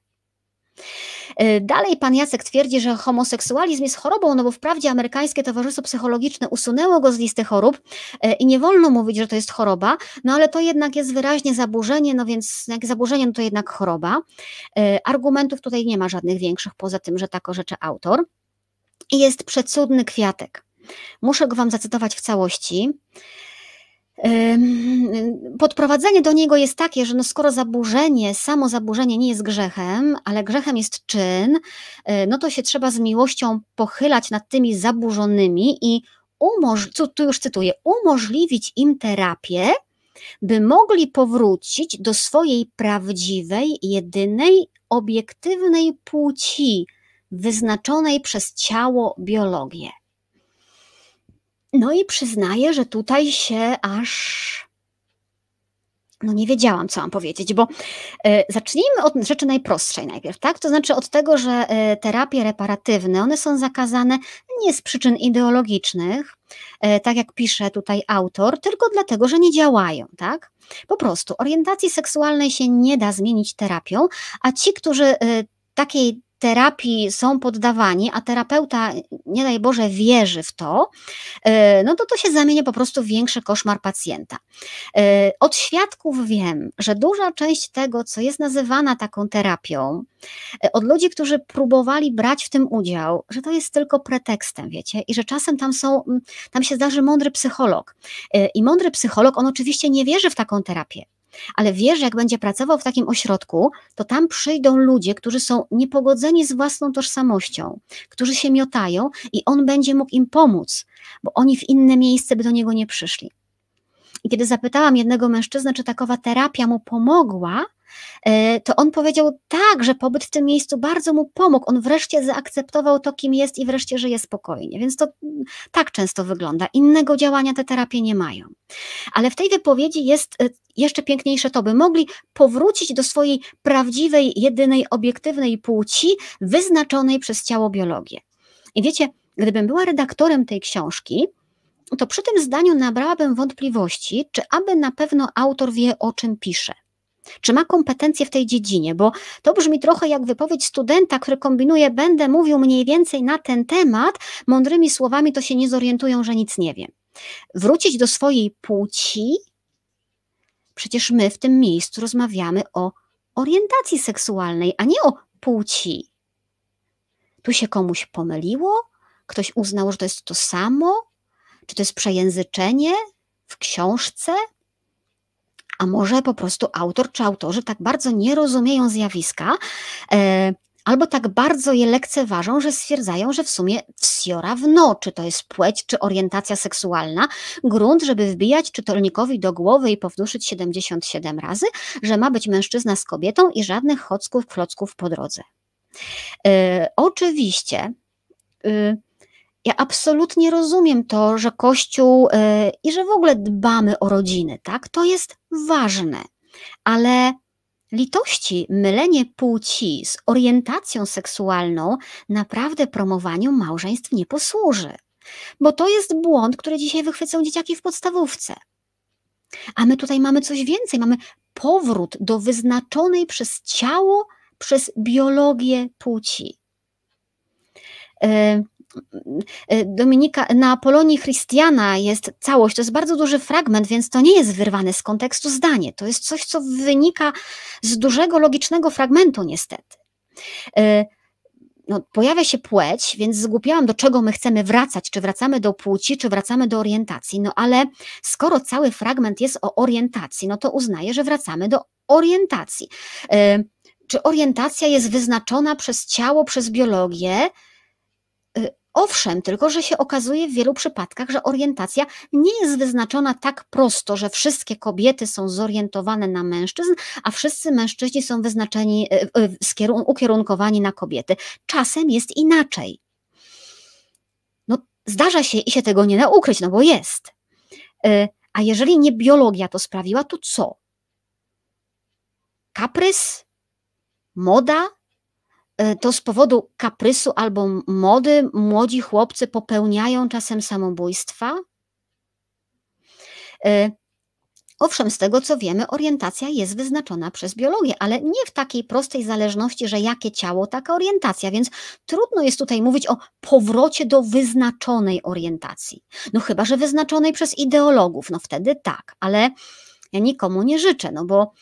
E, dalej pan Jacek twierdzi, że homoseksualizm jest chorobą, no bo wprawdzie amerykańskie towarzystwo psychologiczne usunęło go z listy chorób e, i nie wolno mówić, że to jest choroba, no ale to jednak jest wyraźnie zaburzenie, no więc jak zaburzenie, no to jednak choroba. E, argumentów tutaj nie ma żadnych większych, poza tym, że tak orzeczy autor. I jest przecudny kwiatek. Muszę go wam zacytować w całości. Podprowadzenie do niego jest takie, że no skoro zaburzenie, samo zaburzenie nie jest grzechem, ale grzechem jest czyn, e, no to się trzeba z miłością pochylać nad tymi zaburzonymi i umoż, tu już cytuję, umożliwić im terapię, by mogli powrócić do swojej prawdziwej, jedynej, obiektywnej płci, wyznaczonej przez ciało biologię. No i przyznaję, że tutaj się aż. No nie wiedziałam, co mam powiedzieć, bo y, zacznijmy od rzeczy najprostszej najpierw, tak? To znaczy od tego, że y, terapie reparatywne, one są zakazane nie z przyczyn ideologicznych, y, tak jak pisze tutaj autor, tylko dlatego, że nie działają, tak? Po prostu orientacji seksualnej się nie da zmienić terapią, a ci, którzy takiej terapii są poddawani, a terapeuta, nie daj Boże, wierzy w to, y, no to to się zamienia po prostu w większy koszmar pacjenta. Y, od świadków wiem, że duża część tego, co jest nazywana taką terapią, y, od ludzi, którzy próbowali brać w tym udział, że to jest tylko pretekstem, wiecie, i że czasem tam są, mm, tam się zdarzy mądry psycholog. I mądry psycholog, on oczywiście nie wierzy w taką terapię, ale wiesz, jak będzie pracował w takim ośrodku, to tam przyjdą ludzie, którzy są niepogodzeni z własną tożsamością, którzy się miotają i on będzie mógł im pomóc, bo oni w inne miejsce by do niego nie przyszli. I kiedy zapytałam jednego mężczyznę, czy takowa terapia mu pomogła, e, to on powiedział tak, że pobyt w tym miejscu bardzo mu pomógł. On wreszcie zaakceptował to, kim jest i wreszcie żyje spokojnie. Więc to tak często wygląda. Innego działania te terapie nie mają. Ale w tej wypowiedzi jest e, jeszcze piękniejsze to, by mogli powrócić do swojej prawdziwej, jedynej, obiektywnej płci, wyznaczonej przez ciało biologię. I wiecie, gdybym była redaktorem tej książki, to przy tym zdaniu nabrałabym wątpliwości, czy aby na pewno autor wie, o czym pisze. Czy ma kompetencje w tej dziedzinie? Bo to brzmi trochę jak wypowiedź studenta, który kombinuje, będę mówił mniej więcej na ten temat, mądrymi słowami to się nie zorientują, że nic nie wiem. Wrócić do swojej płci? Przecież my w tym miejscu rozmawiamy o orientacji seksualnej, a nie o płci. Tu się komuś pomyliło? Ktoś uznał, że to jest to samo? Czy to jest przejęzyczenie w książce? A może po prostu autor czy autorzy tak bardzo nie rozumieją zjawiska, e, albo tak bardzo je lekceważą, że stwierdzają, że w sumie wsiora no, czy to jest płeć, czy orientacja seksualna, grunt, żeby wbijać czytelnikowi do głowy i powtórzyć 77 razy, że ma być mężczyzna z kobietą i żadnych chocków, klocków po drodze. Yy, oczywiście. Yy, ja absolutnie rozumiem to, że Kościół yy, i że w ogóle dbamy o rodziny, tak? To jest ważne, ale litości mylenie płci z orientacją seksualną naprawdę promowaniu małżeństw nie posłuży. Bo to jest błąd, który dzisiaj wychwycą dzieciaki w podstawówce. A my tutaj mamy coś więcej, mamy powrót do wyznaczonej przez ciało, przez biologię płci. Yy, Y, Dominika, na Polonii Christiana jest całość, to jest bardzo duży fragment, więc to nie jest wyrwane z kontekstu zdanie. To jest coś, co wynika z dużego logicznego fragmentu, niestety. Y, no, pojawia się płeć, więc zgłupiałam, do czego my chcemy wracać, czy wracamy do płci, czy wracamy do orientacji. No ale skoro cały fragment jest o orientacji, no to uznaję, że wracamy do orientacji. Y, czy orientacja jest wyznaczona przez ciało, przez biologię, Owszem, tylko że się okazuje w wielu przypadkach, że orientacja nie jest wyznaczona tak prosto, że wszystkie kobiety są zorientowane na mężczyzn, a wszyscy mężczyźni są wyznaczeni, e, e, ukierunkowani na kobiety. Czasem jest inaczej. No, zdarza się i się tego nie da ukryć, no bo jest. E, a jeżeli nie biologia to sprawiła, to co? Kaprys? Moda? E, to z powodu kaprysu albo mody młodzi chłopcy popełniają czasem samobójstwa? E, owszem, z tego co wiemy, orientacja jest wyznaczona przez biologię, ale nie w takiej prostej zależności, że jakie ciało, taka orientacja, więc trudno jest tutaj mówić o powrocie do wyznaczonej orientacji. No chyba, że wyznaczonej przez ideologów, no wtedy tak, ale ja nikomu nie życzę, no bo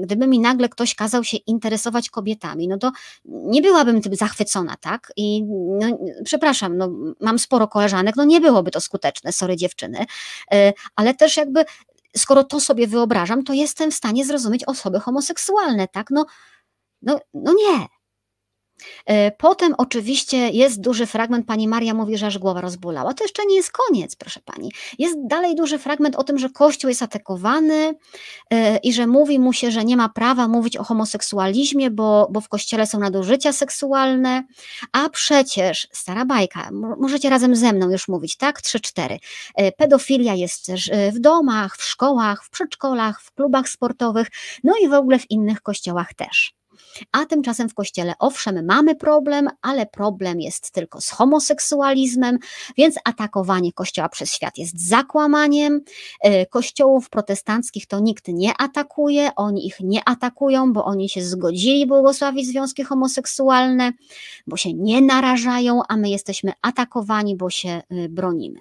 gdyby mi nagle ktoś kazał się interesować kobietami, no to nie byłabym tym zachwycona, tak? I no, przepraszam, no, mam sporo koleżanek, no nie byłoby to skuteczne, sorry dziewczyny, e, ale też jakby skoro to sobie wyobrażam, to jestem w stanie zrozumieć osoby homoseksualne, tak? No, no, no nie, E, potem oczywiście jest duży fragment, pani Maria mówi, że aż głowa rozbolała. To jeszcze nie jest koniec, proszę pani. Jest dalej duży fragment o tym, że Kościół jest atakowany e, i że mówi mu się, że nie ma prawa mówić o homoseksualizmie, bo, bo w Kościele są nadużycia seksualne, a przecież, stara bajka, możecie razem ze mną już mówić, tak? Trzy, cztery. E, pedofilia jest też w domach, w szkołach, w przedszkolach, w klubach sportowych, no i w ogóle w innych kościołach też. A tymczasem w kościele, owszem, mamy problem, ale problem jest tylko z homoseksualizmem, więc atakowanie kościoła przez świat jest zakłamaniem. E, kościołów protestanckich to nikt nie atakuje, oni ich nie atakują, bo oni się zgodzili błogosławić związki homoseksualne, bo się nie narażają, a my jesteśmy atakowani, bo się e, bronimy.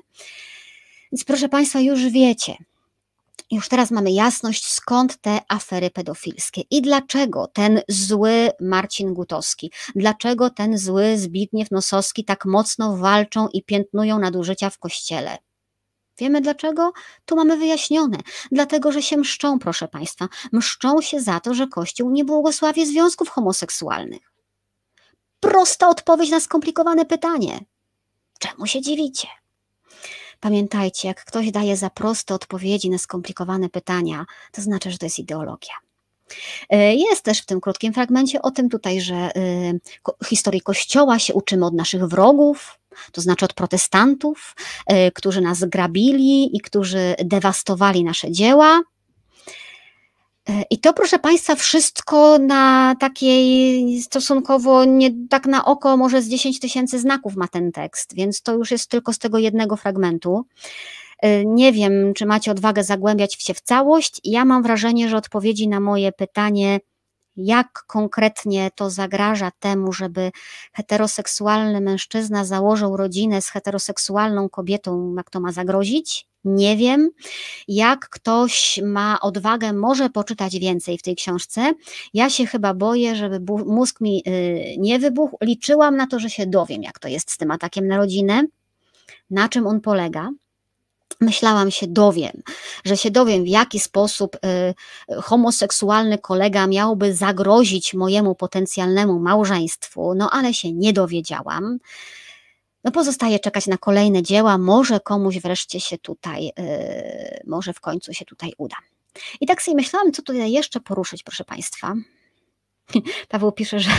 Więc proszę Państwa, już wiecie, już teraz mamy jasność, skąd te afery pedofilskie i dlaczego ten zły Marcin Gutowski, dlaczego ten zły Zbigniew Nosowski tak mocno walczą i piętnują nadużycia w kościele. Wiemy dlaczego? Tu mamy wyjaśnione. Dlatego, że się mszczą, proszę Państwa. Mszczą się za to, że Kościół nie błogosławi związków homoseksualnych. Prosta odpowiedź na skomplikowane pytanie. Czemu się dziwicie? Pamiętajcie, jak ktoś daje za proste odpowiedzi na skomplikowane pytania, to znaczy, że to jest ideologia. E, jest też w tym krótkim fragmencie o tym tutaj, że e, historii Kościoła się uczymy od naszych wrogów, to znaczy od protestantów, e, którzy nas grabili i którzy dewastowali nasze dzieła. I to, proszę Państwa, wszystko na takiej stosunkowo, nie, tak na oko, może z 10 tysięcy znaków ma ten tekst, więc to już jest tylko z tego jednego fragmentu. Y, nie wiem, czy macie odwagę zagłębiać się w całość. Ja mam wrażenie, że odpowiedzi na moje pytanie, jak konkretnie to zagraża temu, żeby heteroseksualny mężczyzna założył rodzinę z heteroseksualną kobietą, jak to ma zagrozić, nie wiem. Jak ktoś ma odwagę, może poczytać więcej w tej książce. Ja się chyba boję, żeby mózg mi y, nie wybuchł. Liczyłam na to, że się dowiem, jak to jest z tym atakiem na rodzinę, na czym on polega. Myślałam się dowiem, że się dowiem, w jaki sposób y, homoseksualny kolega miałby zagrozić mojemu potencjalnemu małżeństwu, no ale się nie dowiedziałam. No pozostaje czekać na kolejne dzieła, może komuś wreszcie się tutaj, yy, może w końcu się tutaj uda. I tak sobie myślałam, co tutaj jeszcze poruszyć, proszę Państwa. (laughs) Paweł pisze, że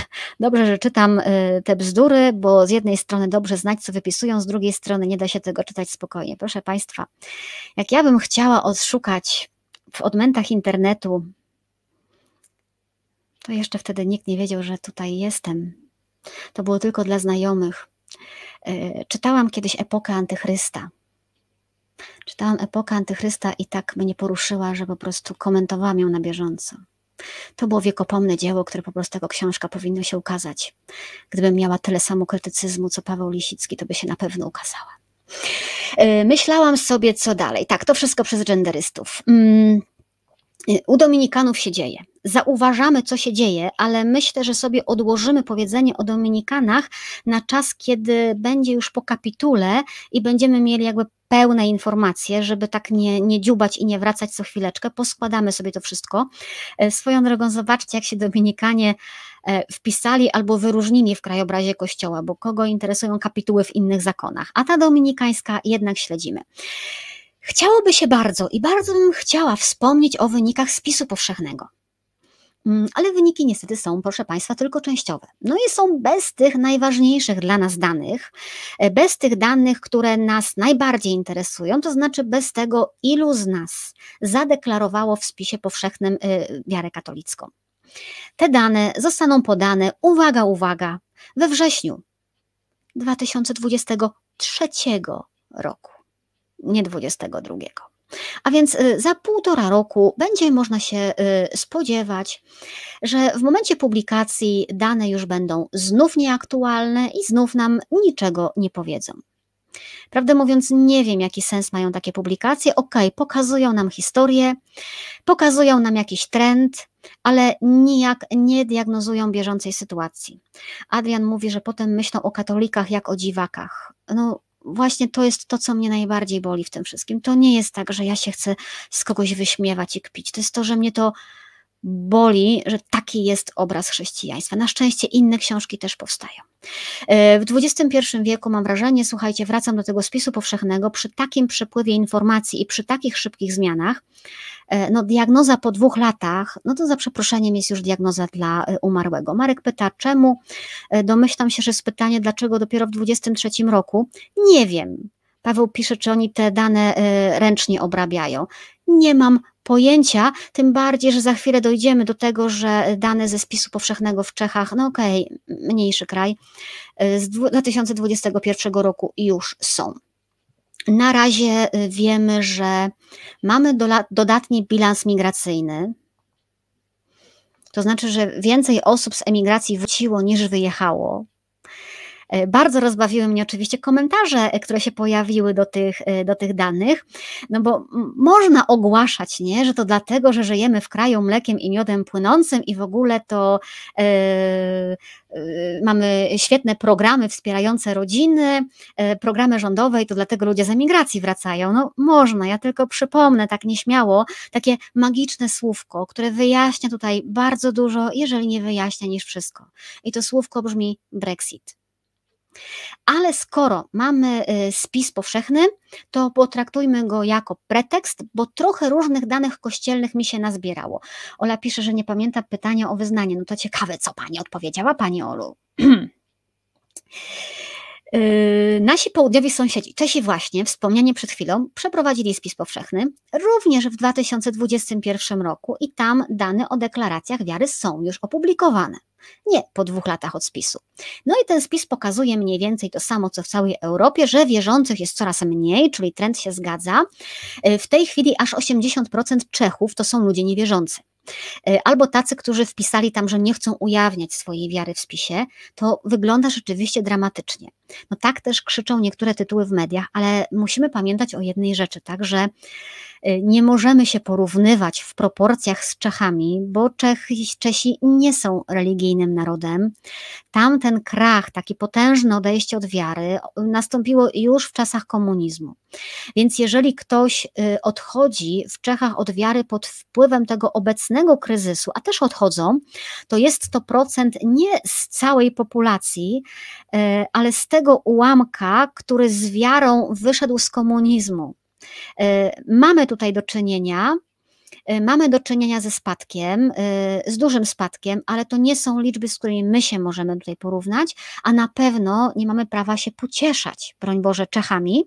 dobrze, że czytam y, te bzdury, bo z jednej strony dobrze znać, co wypisują, z drugiej strony nie da się tego czytać spokojnie. Proszę Państwa, jak ja bym chciała odszukać w odmętach internetu, to jeszcze wtedy nikt nie wiedział, że tutaj jestem. To było tylko dla znajomych. E, czytałam kiedyś epokę antychrysta. Czytałam epokę antychrysta i tak mnie poruszyła, że po prostu komentowałam ją na bieżąco. To było wiekopomne dzieło, które po prostu jako książka powinno się ukazać. Gdybym miała tyle samo krytycyzmu, co Paweł Lisicki, to by się na pewno ukazała. E, myślałam sobie, co dalej. Tak, to wszystko przez genderystów. Mm. Y, u Dominikanów się dzieje. Zauważamy, co się dzieje, ale myślę, że sobie odłożymy powiedzenie o Dominikanach na czas, kiedy będzie już po kapitule i będziemy mieli jakby pełne informacje, żeby tak nie, nie dziubać i nie wracać co chwileczkę. Poskładamy sobie to wszystko. Y, swoją drogą zobaczcie, jak się Dominikanie e, wpisali albo wyróżnili w krajobrazie kościoła, bo kogo interesują kapituły w innych zakonach. A ta dominikańska jednak śledzimy. Chciałoby się bardzo i bardzo bym chciała wspomnieć o wynikach spisu powszechnego. Mm, ale wyniki niestety są, proszę Państwa, tylko częściowe. No i są bez tych najważniejszych dla nas danych, e, bez tych danych, które nas najbardziej interesują, to znaczy bez tego, ilu z nas zadeklarowało w spisie powszechnym e, wiarę katolicką. Te dane zostaną podane, uwaga, uwaga, we wrześniu 2023 roku nie 22. A więc y, za półtora roku będzie można się y, spodziewać, że w momencie publikacji dane już będą znów nieaktualne i znów nam niczego nie powiedzą. Prawdę mówiąc, nie wiem, jaki sens mają takie publikacje. Ok, pokazują nam historię, pokazują nam jakiś trend, ale nijak nie diagnozują bieżącej sytuacji. Adrian mówi, że potem myślą o katolikach jak o dziwakach. No, właśnie to jest to, co mnie najbardziej boli w tym wszystkim. To nie jest tak, że ja się chcę z kogoś wyśmiewać i kpić. To jest to, że mnie to boli, że taki jest obraz chrześcijaństwa. Na szczęście inne książki też powstają. E, w XXI wieku mam wrażenie, słuchajcie, wracam do tego spisu powszechnego, przy takim przepływie informacji i przy takich szybkich zmianach, e, no diagnoza po dwóch latach, no to za przeproszeniem jest już diagnoza dla e, umarłego. Marek pyta, czemu? Domyślam się, że jest pytanie, dlaczego dopiero w 23 roku? Nie wiem, Paweł pisze, czy oni te dane y, ręcznie obrabiają. Nie mam pojęcia, tym bardziej, że za chwilę dojdziemy do tego, że dane ze spisu powszechnego w Czechach, no okej, okay, mniejszy kraj, y, z 2021 roku już są. Na razie y, wiemy, że mamy dodatni bilans migracyjny, to znaczy, że więcej osób z emigracji wróciło niż wyjechało, E, bardzo rozbawiły mnie oczywiście komentarze, e, które się pojawiły do tych, e, do tych danych, no bo można ogłaszać, nie, że to dlatego, że żyjemy w kraju mlekiem i miodem płynącym i w ogóle to mamy świetne programy wspierające rodziny, programy rządowe i to dlatego ludzie z emigracji wracają. No można, ja tylko przypomnę tak nieśmiało takie magiczne słówko, które wyjaśnia tutaj bardzo dużo, jeżeli nie wyjaśnia niż wszystko. I to słówko brzmi Brexit. Ale skoro mamy y, spis powszechny, to potraktujmy go jako pretekst, bo trochę różnych danych kościelnych mi się nazbierało. Ola pisze, że nie pamięta pytania o wyznanie. No to ciekawe, co pani odpowiedziała, pani Olu. (clears throat) Hmm. Yy, nasi południowi sąsiedzi, Czesi właśnie, wspomnianie przed chwilą, przeprowadzili spis powszechny również w 2021 roku i tam dane o deklaracjach wiary są już opublikowane. Nie po dwóch latach od spisu. No i ten spis pokazuje mniej więcej to samo, co w całej Europie, że wierzących jest coraz mniej, czyli trend się zgadza. Yy, w tej chwili aż 80% Czechów to są ludzie niewierzący. E, albo tacy, którzy wpisali tam, że nie chcą ujawniać swojej wiary w spisie, to wygląda rzeczywiście dramatycznie. No tak też krzyczą niektóre tytuły w mediach, ale musimy pamiętać o jednej rzeczy, tak, że Y, nie możemy się porównywać w proporcjach z Czechami, bo Czech, Czesi nie są religijnym narodem. Tamten krach, takie potężne odejście od wiary, nastąpiło już w czasach komunizmu. Więc jeżeli ktoś y, odchodzi w Czechach od wiary pod wpływem tego obecnego kryzysu, a też odchodzą, to jest to procent nie z całej populacji, y, ale z tego ułamka, który z wiarą wyszedł z komunizmu. E, mamy tutaj do czynienia Y, mamy do czynienia ze spadkiem, y, z dużym spadkiem, ale to nie są liczby, z którymi my się możemy tutaj porównać, a na pewno nie mamy prawa się pocieszać, broń Boże, Czechami.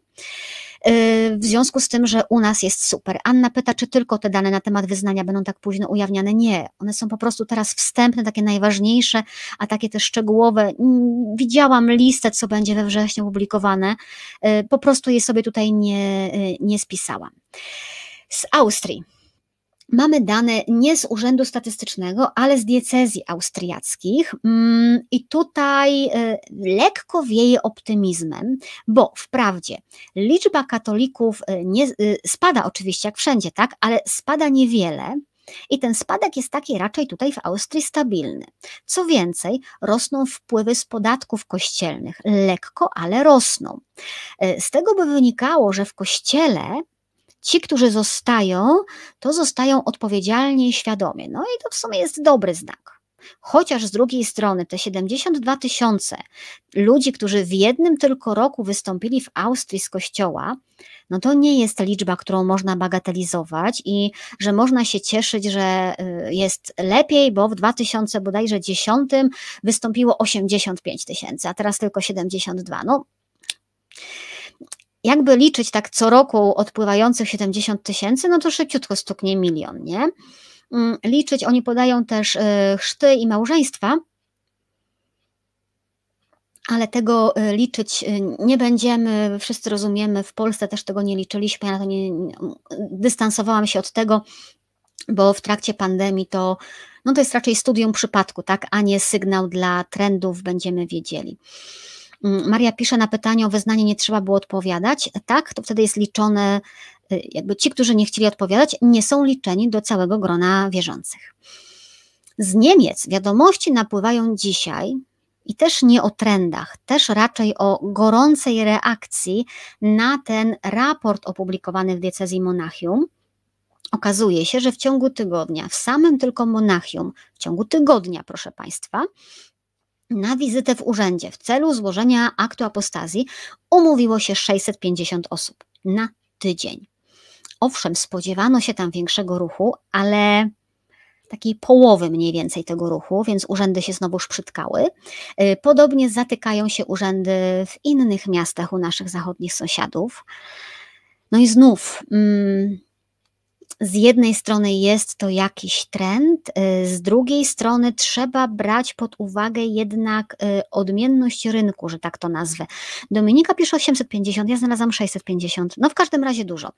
Y, w związku z tym, że u nas jest super. Anna pyta, czy tylko te dane na temat wyznania będą tak późno ujawniane? Nie, one są po prostu teraz wstępne, takie najważniejsze, a takie też szczegółowe. Mm, widziałam listę, co będzie we wrześniu publikowane. Po prostu je sobie tutaj nie, nie spisałam. Z Austrii. Mamy dane nie z Urzędu Statystycznego, ale z diecezji austriackich mm, i tutaj y, lekko wieje optymizmem, bo wprawdzie liczba katolików y, nie, y, spada oczywiście jak wszędzie, tak, ale spada niewiele. I ten spadek jest taki raczej tutaj w Austrii stabilny. Co więcej, rosną wpływy z podatków kościelnych, lekko, ale rosną. Z tego by wynikało, że w kościele ci, którzy zostają, to zostają odpowiedzialni i świadomie. No i to w sumie jest dobry znak. Chociaż z drugiej strony te 72 tysiące ludzi, którzy w jednym tylko roku wystąpili w Austrii z kościoła, no to nie jest liczba, którą można bagatelizować i że można się cieszyć, że y, jest lepiej, bo w 2000 bodajże 10 wystąpiło 85 tysięcy, a teraz tylko 72. No, jakby liczyć tak co roku odpływających 70 tysięcy, no to szybciutko stuknie milion, nie? Mm, liczyć, oni podają też y, chrzty i małżeństwa, ale tego y, liczyć y, nie będziemy, wszyscy rozumiemy, w Polsce też tego nie liczyliśmy, ja na to nie, mm, dystansowałam się od tego, bo w trakcie pandemii to, no to jest raczej studium przypadku, tak, a nie sygnał dla trendów, będziemy wiedzieli. Mm, Maria pisze na pytanie o wyznanie, nie trzeba było odpowiadać. Tak, to wtedy jest liczone, y, jakby ci, którzy nie chcieli odpowiadać, nie są liczeni do całego grona wierzących. Z Niemiec wiadomości napływają dzisiaj i też nie o trendach, też raczej o gorącej reakcji na ten raport opublikowany w diecezji Monachium. Okazuje się, że w ciągu tygodnia, w samym tylko Monachium, w ciągu tygodnia, proszę Państwa, na wizytę w urzędzie w celu złożenia aktu apostazji umówiło się 650 osób na tydzień. Owszem, spodziewano się tam większego ruchu, ale takiej połowy mniej więcej tego ruchu, więc urzędy się znowu przytkały. Y, podobnie zatykają się urzędy w innych miastach u naszych zachodnich sąsiadów. No i znów. Mm, z jednej strony jest to jakiś trend, y, z drugiej strony trzeba brać pod uwagę jednak y, odmienność rynku, że tak to nazwę. Dominika pisze 850, ja znalazłam 650, no w każdym razie dużo.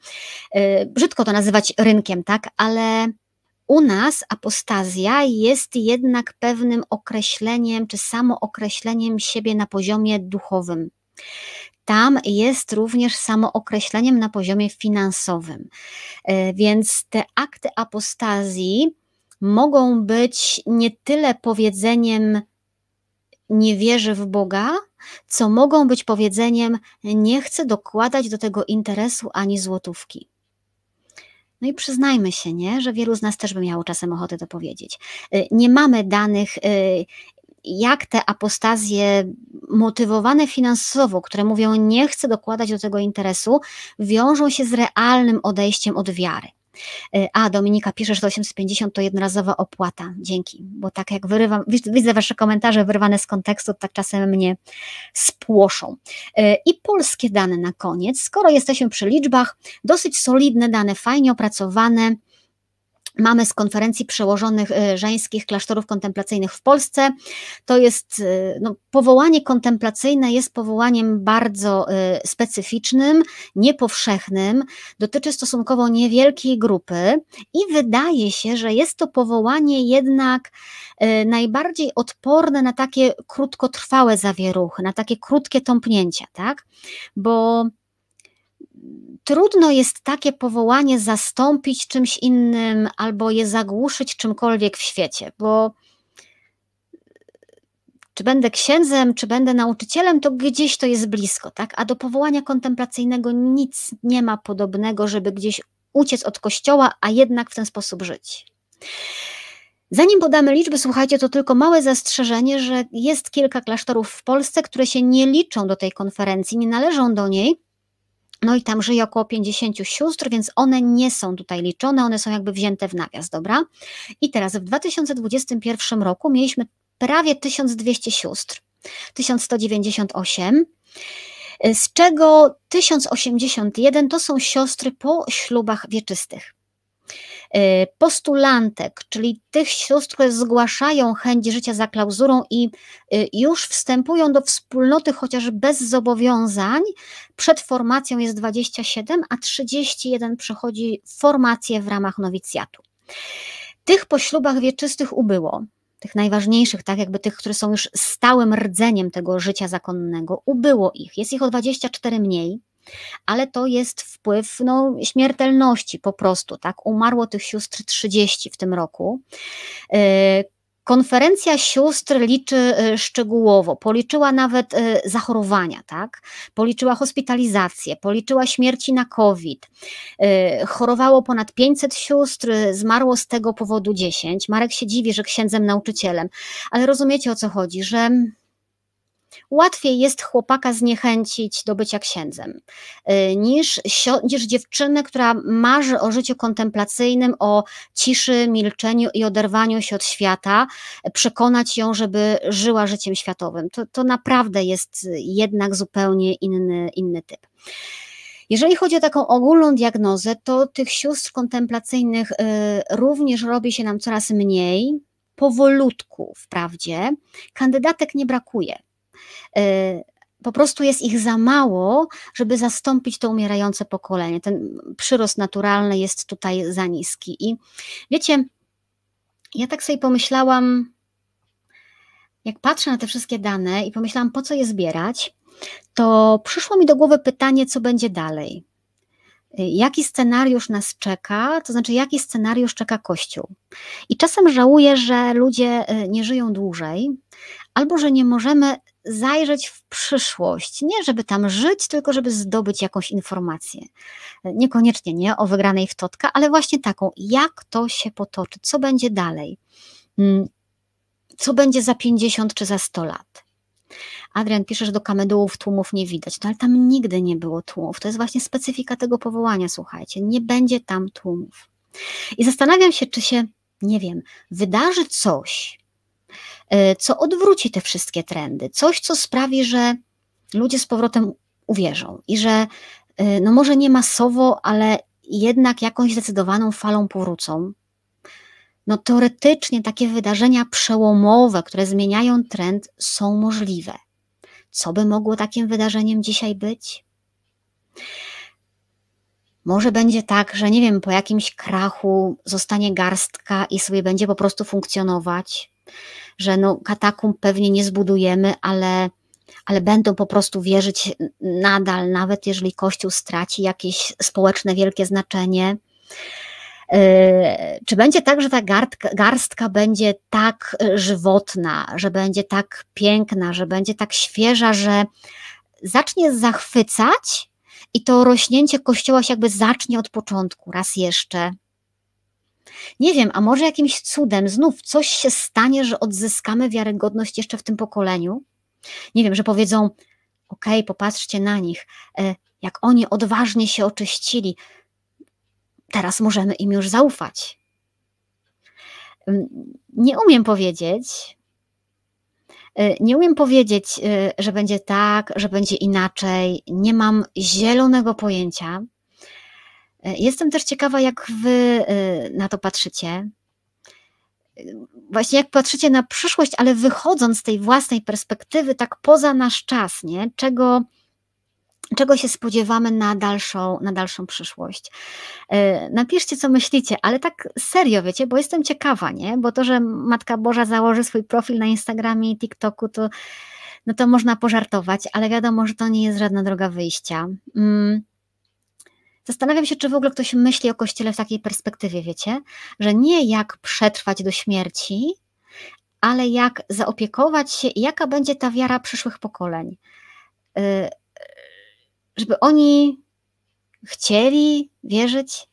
Y, brzydko to nazywać rynkiem, tak, ale u nas apostazja jest jednak pewnym określeniem czy samookreśleniem siebie na poziomie duchowym tam jest również samookreśleniem na poziomie finansowym. E, więc te akty apostazji mogą być nie tyle powiedzeniem nie wierzę w Boga, co mogą być powiedzeniem nie chcę dokładać do tego interesu ani złotówki. No i przyznajmy się, nie, że wielu z nas też by miało czasem ochotę to powiedzieć. E, nie mamy danych, e, jak te apostazje motywowane finansowo, które mówią nie chcę dokładać do tego interesu, wiążą się z realnym odejściem od wiary. E, a, Dominika pisze, że 850 to jednorazowa opłata. Dzięki, bo tak jak wyrywam, widzę Wasze komentarze wyrwane z kontekstu, tak czasem mnie spłoszą. E, I polskie dane na koniec. Skoro jesteśmy przy liczbach, dosyć solidne dane, fajnie opracowane, mamy z konferencji przełożonych y, żeńskich klasztorów kontemplacyjnych w Polsce. To jest, y, no, powołanie kontemplacyjne jest powołaniem bardzo y, specyficznym, niepowszechnym, dotyczy stosunkowo niewielkiej grupy i wydaje się, że jest to powołanie jednak najbardziej odporne na takie krótkotrwałe zawieruchy, na takie krótkie tąpnięcia, tak? Bo trudno jest takie powołanie zastąpić czymś innym albo je zagłuszyć czymkolwiek w świecie, bo czy będę księdzem, czy będę nauczycielem, to gdzieś to jest blisko, tak? A do powołania kontemplacyjnego nic nie ma podobnego, żeby gdzieś uciec od kościoła, a jednak w ten sposób żyć. Zanim podamy liczby, słuchajcie, to tylko małe zastrzeżenie, że jest kilka klasztorów w Polsce, które się nie liczą do tej konferencji, nie należą do niej, no i tam żyje około 50 sióstr, więc one nie są tutaj liczone, one są jakby wzięte w nawias, dobra? I teraz w 2021 roku mieliśmy prawie 1200 sióstr, 1198, z czego 1081 to są siostry po ślubach wieczystych. Y, postulantek, czyli tych sióstr, które zgłaszają chęć życia za klauzurą i y, już wstępują do wspólnoty, chociaż bez zobowiązań, przed formacją jest 27, a 31 przechodzi formację w ramach nowicjatu. Tych po ślubach wieczystych ubyło, tych najważniejszych, tak jakby tych, które są już stałym rdzeniem tego życia zakonnego, ubyło ich. Jest ich o 24 mniej ale to jest wpływ no, śmiertelności po prostu, tak? Umarło tych sióstr 30 w tym roku. Y, konferencja sióstr liczy y, szczegółowo, policzyła nawet y, zachorowania, tak? Policzyła hospitalizację, policzyła śmierci na COVID. Chorowało ponad 500 sióstr, zmarło z tego powodu 10. Marek się dziwi, że księdzem nauczycielem, ale rozumiecie o co chodzi, że łatwiej jest chłopaka zniechęcić do bycia księdzem y, niż, niż dziewczynę, która marzy o życiu kontemplacyjnym, o ciszy, milczeniu i oderwaniu się od świata, przekonać ją, żeby żyła życiem światowym. To, to naprawdę jest jednak zupełnie inny, inny typ. Jeżeli chodzi o taką ogólną diagnozę, to tych sióstr kontemplacyjnych y, również robi się nam coraz mniej, powolutku wprawdzie, kandydatek nie brakuje. Y, po prostu jest ich za mało, żeby zastąpić to umierające pokolenie. Ten przyrost naturalny jest tutaj za niski. I wiecie, ja tak sobie pomyślałam, jak patrzę na te wszystkie dane i pomyślałam, po co je zbierać, to przyszło mi do głowy pytanie, co będzie dalej. Y, jaki scenariusz nas czeka, to znaczy, jaki scenariusz czeka Kościół? I czasem żałuję, że ludzie y, nie żyją dłużej, albo że nie możemy zajrzeć w przyszłość. Nie, żeby tam żyć, tylko żeby zdobyć jakąś informację. Niekoniecznie nie o wygranej w totka, ale właśnie taką, jak to się potoczy, co będzie dalej, mm, co będzie za 50 czy za 100 lat. Adrian pisze, że do kamedułów tłumów nie widać, no ale tam nigdy nie było tłumów. To jest właśnie specyfika tego powołania, słuchajcie. Nie będzie tam tłumów. I zastanawiam się, czy się, nie wiem, wydarzy coś, E, co odwróci te wszystkie trendy, coś, co sprawi, że ludzie z powrotem uwierzą i że e, no może nie masowo, ale jednak jakąś zdecydowaną falą powrócą. No teoretycznie takie wydarzenia przełomowe, które zmieniają trend, są możliwe. Co by mogło takim wydarzeniem dzisiaj być? Może będzie tak, że nie wiem, po jakimś krachu zostanie garstka i sobie będzie po prostu funkcjonować że no, katakumb pewnie nie zbudujemy, ale, ale będą po prostu wierzyć nadal, nawet jeżeli Kościół straci jakieś społeczne wielkie znaczenie. Yy, czy będzie tak, że ta garstka, garstka będzie tak żywotna, że będzie tak piękna, że będzie tak świeża, że zacznie zachwycać i to rośnięcie kościoła się jakby zacznie od początku raz jeszcze? Nie wiem, a może jakimś cudem znów coś się stanie, że odzyskamy wiarygodność jeszcze w tym pokoleniu? Nie wiem, że powiedzą: Okej, okay, popatrzcie na nich, e, jak oni odważnie się oczyścili. Teraz możemy im już zaufać. Mm, nie umiem powiedzieć, e, nie umiem powiedzieć, e, że będzie tak, że będzie inaczej. Nie mam zielonego pojęcia. E, jestem też ciekawa, jak wy e, na to patrzycie. E, właśnie jak patrzycie na przyszłość, ale wychodząc z tej własnej perspektywy, tak poza nasz czas, nie? Czego, czego się spodziewamy na dalszą, na dalszą przyszłość. Napiszcie, co myślicie, ale tak serio, wiecie, bo jestem ciekawa, nie? Bo to, że Matka Boża założy swój profil na Instagramie i TikToku, to, no to można pożartować, ale wiadomo, że to nie jest żadna droga wyjścia. Mm. Zastanawiam się, czy w ogóle ktoś myśli o Kościele w takiej perspektywie, wiecie, że nie jak przetrwać do śmierci, ale jak zaopiekować się i jaka będzie ta wiara przyszłych pokoleń. Y, żeby oni chcieli wierzyć.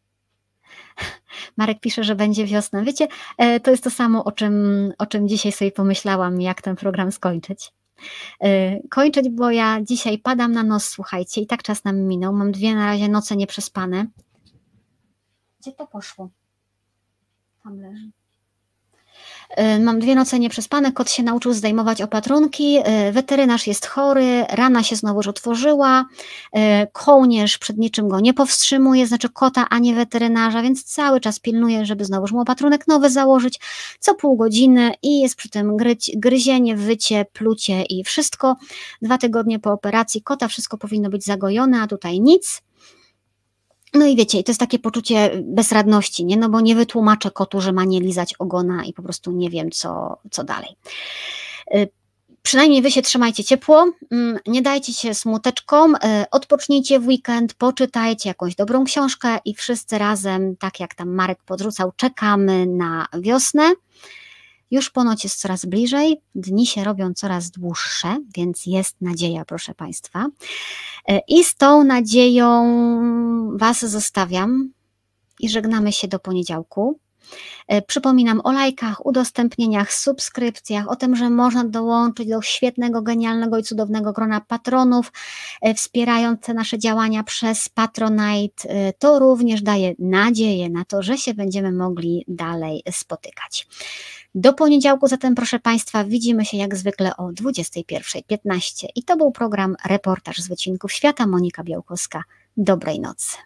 (laughs) Marek pisze, że będzie wiosna. Wiecie, e, to jest to samo, o czym, o czym dzisiaj sobie pomyślałam, jak ten program skończyć. Y, kończyć, bo ja dzisiaj padam na nos, słuchajcie, i tak czas nam minął. Mam dwie na razie noce nieprzespane. Gdzie to poszło? Tam leży. Y, mam dwie noce nieprzespane, kot się nauczył zdejmować opatrunki, y, weterynarz jest chory, rana się znowuż otworzyła, y, kołnierz przed niczym go nie powstrzymuje, znaczy kota, a nie weterynarza, więc cały czas pilnuje, żeby znowuż mu opatrunek nowy założyć co pół godziny i jest przy tym gryć, gryzienie, wycie, plucie i wszystko. Dwa tygodnie po operacji kota wszystko powinno być zagojone, a tutaj nic. No i wiecie, to jest takie poczucie bezradności, nie? No bo nie wytłumaczę kotu, że ma nie lizać ogona i po prostu nie wiem, co, co dalej. Y, przynajmniej wy się trzymajcie ciepło, mm, nie dajcie się smuteczkom, y, odpocznijcie w weekend, poczytajcie jakąś dobrą książkę i wszyscy razem, tak jak tam Marek podrzucał, czekamy na wiosnę. Już ponoć jest coraz bliżej, dni się robią coraz dłuższe, więc jest nadzieja, proszę Państwa. E, I z tą nadzieją Was zostawiam i żegnamy się do poniedziałku. E, przypominam o lajkach, udostępnieniach, subskrypcjach, o tym, że można dołączyć do świetnego, genialnego i cudownego grona patronów, e, wspierając nasze działania przez Patronite. To również daje nadzieję na to, że się będziemy mogli dalej spotykać. Do poniedziałku zatem, proszę Państwa, widzimy się jak zwykle o 21.15. I to był program Reportaż z Wycinków Świata. Monika Białkowska. Dobrej nocy.